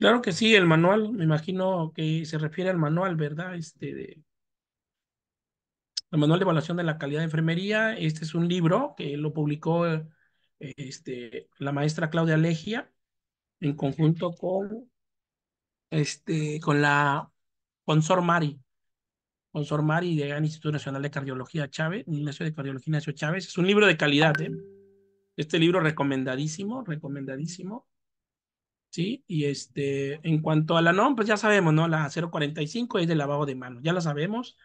Claro que sí, el manual, me imagino que se refiere al manual, ¿verdad? Este, de, el Manual de Evaluación de la Calidad de Enfermería. Este es un libro que lo publicó eh, este, la maestra Claudia Legia en conjunto con, este, con la Consor Mari, Consor Mari Mari del Instituto Nacional de Cardiología Chávez, Ignacio de Cardiología Ignacio Chávez. Es un libro de calidad, ¿eh? Este libro recomendadísimo, recomendadísimo. ¿sí? Y este, en cuanto a la NOM, pues ya sabemos, ¿no? La 045 es de lavado de manos, ya la sabemos.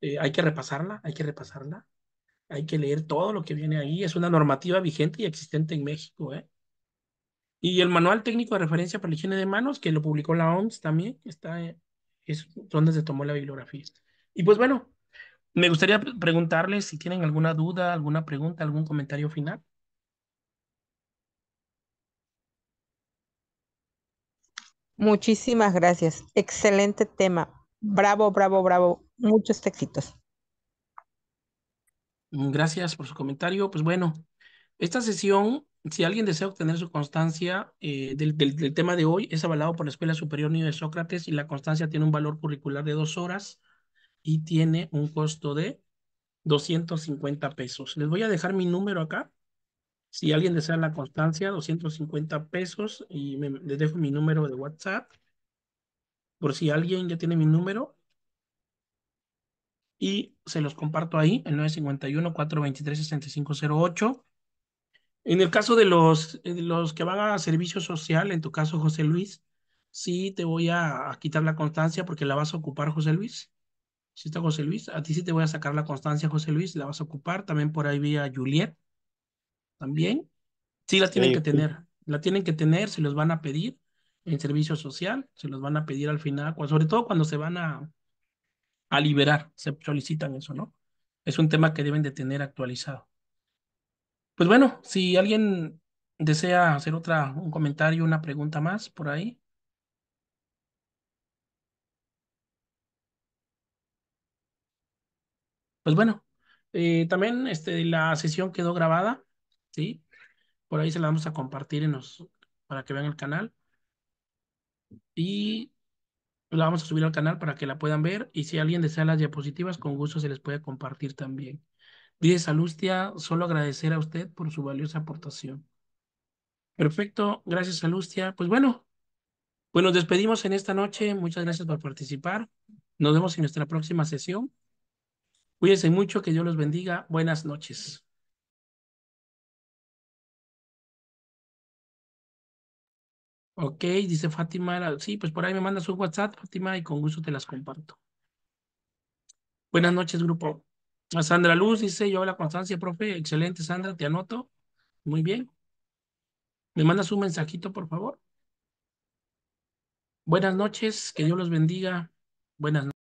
Eh, hay que repasarla, hay que repasarla, hay que leer todo lo que viene ahí, es una normativa vigente y existente en México, ¿eh? Y el manual técnico de referencia para la higiene de manos, que lo publicó la OMS también, está, eh, es donde se tomó la bibliografía. Y pues bueno, me gustaría preguntarles si tienen alguna duda, alguna pregunta, algún comentario final. Muchísimas gracias. Excelente tema. Bravo, bravo, bravo. Muchos éxitos. Gracias por su comentario. Pues bueno, esta sesión, si alguien desea obtener su constancia eh, del, tema de hoy, es avalado por la Escuela Superior niño de Sócrates y la constancia tiene un valor curricular de dos horas y tiene un costo de 250 pesos. Les voy a dejar mi número acá. Si alguien desea la constancia, 250 pesos y me, les dejo mi número de WhatsApp por si alguien ya tiene mi número. Y se los comparto ahí, el 951-423-6508. En el caso de los, los que van a servicio social, en tu caso, José Luis, sí te voy a, quitar la constancia porque la vas a ocupar, José Luis. ¿Sí está José Luis, a ti sí te voy a sacar la constancia, José Luis, la vas a ocupar. También por ahí vía a Juliet. También. Sí, la tienen que tener. La tienen que tener, se los van a pedir en servicio social, se los van a pedir al final, sobre todo cuando se van a, a liberar, se solicitan eso, ¿no? Es un tema que deben de tener actualizado. Pues bueno, si alguien desea hacer otra, un comentario, una pregunta más por ahí. Pues bueno, eh, también este, la sesión quedó grabada, ¿sí? Por ahí se la vamos a compartir en los, para que vean el canal y la vamos a subir al canal para que la puedan ver y si alguien desea las diapositivas, con gusto se les puede compartir también. Dice Salustia, solo agradecer a usted por su valiosa aportación. Perfecto, gracias Salustia. Pues bueno, pues nos despedimos en esta noche. Muchas gracias por participar. Nos vemos en nuestra próxima sesión. Cuídense mucho, que Dios los bendiga. Buenas noches. Ok, dice Fátima, sí, pues por ahí me mandas un WhatsApp, Fátima, y con gusto te las comparto. Buenas noches, grupo. A Sandra Luz dice, yo habla Constancia, profe. Excelente, Sandra, te anoto. Muy bien. ¿Me mandas un mensajito, por favor? Buenas noches, que Dios los bendiga. Buenas noches.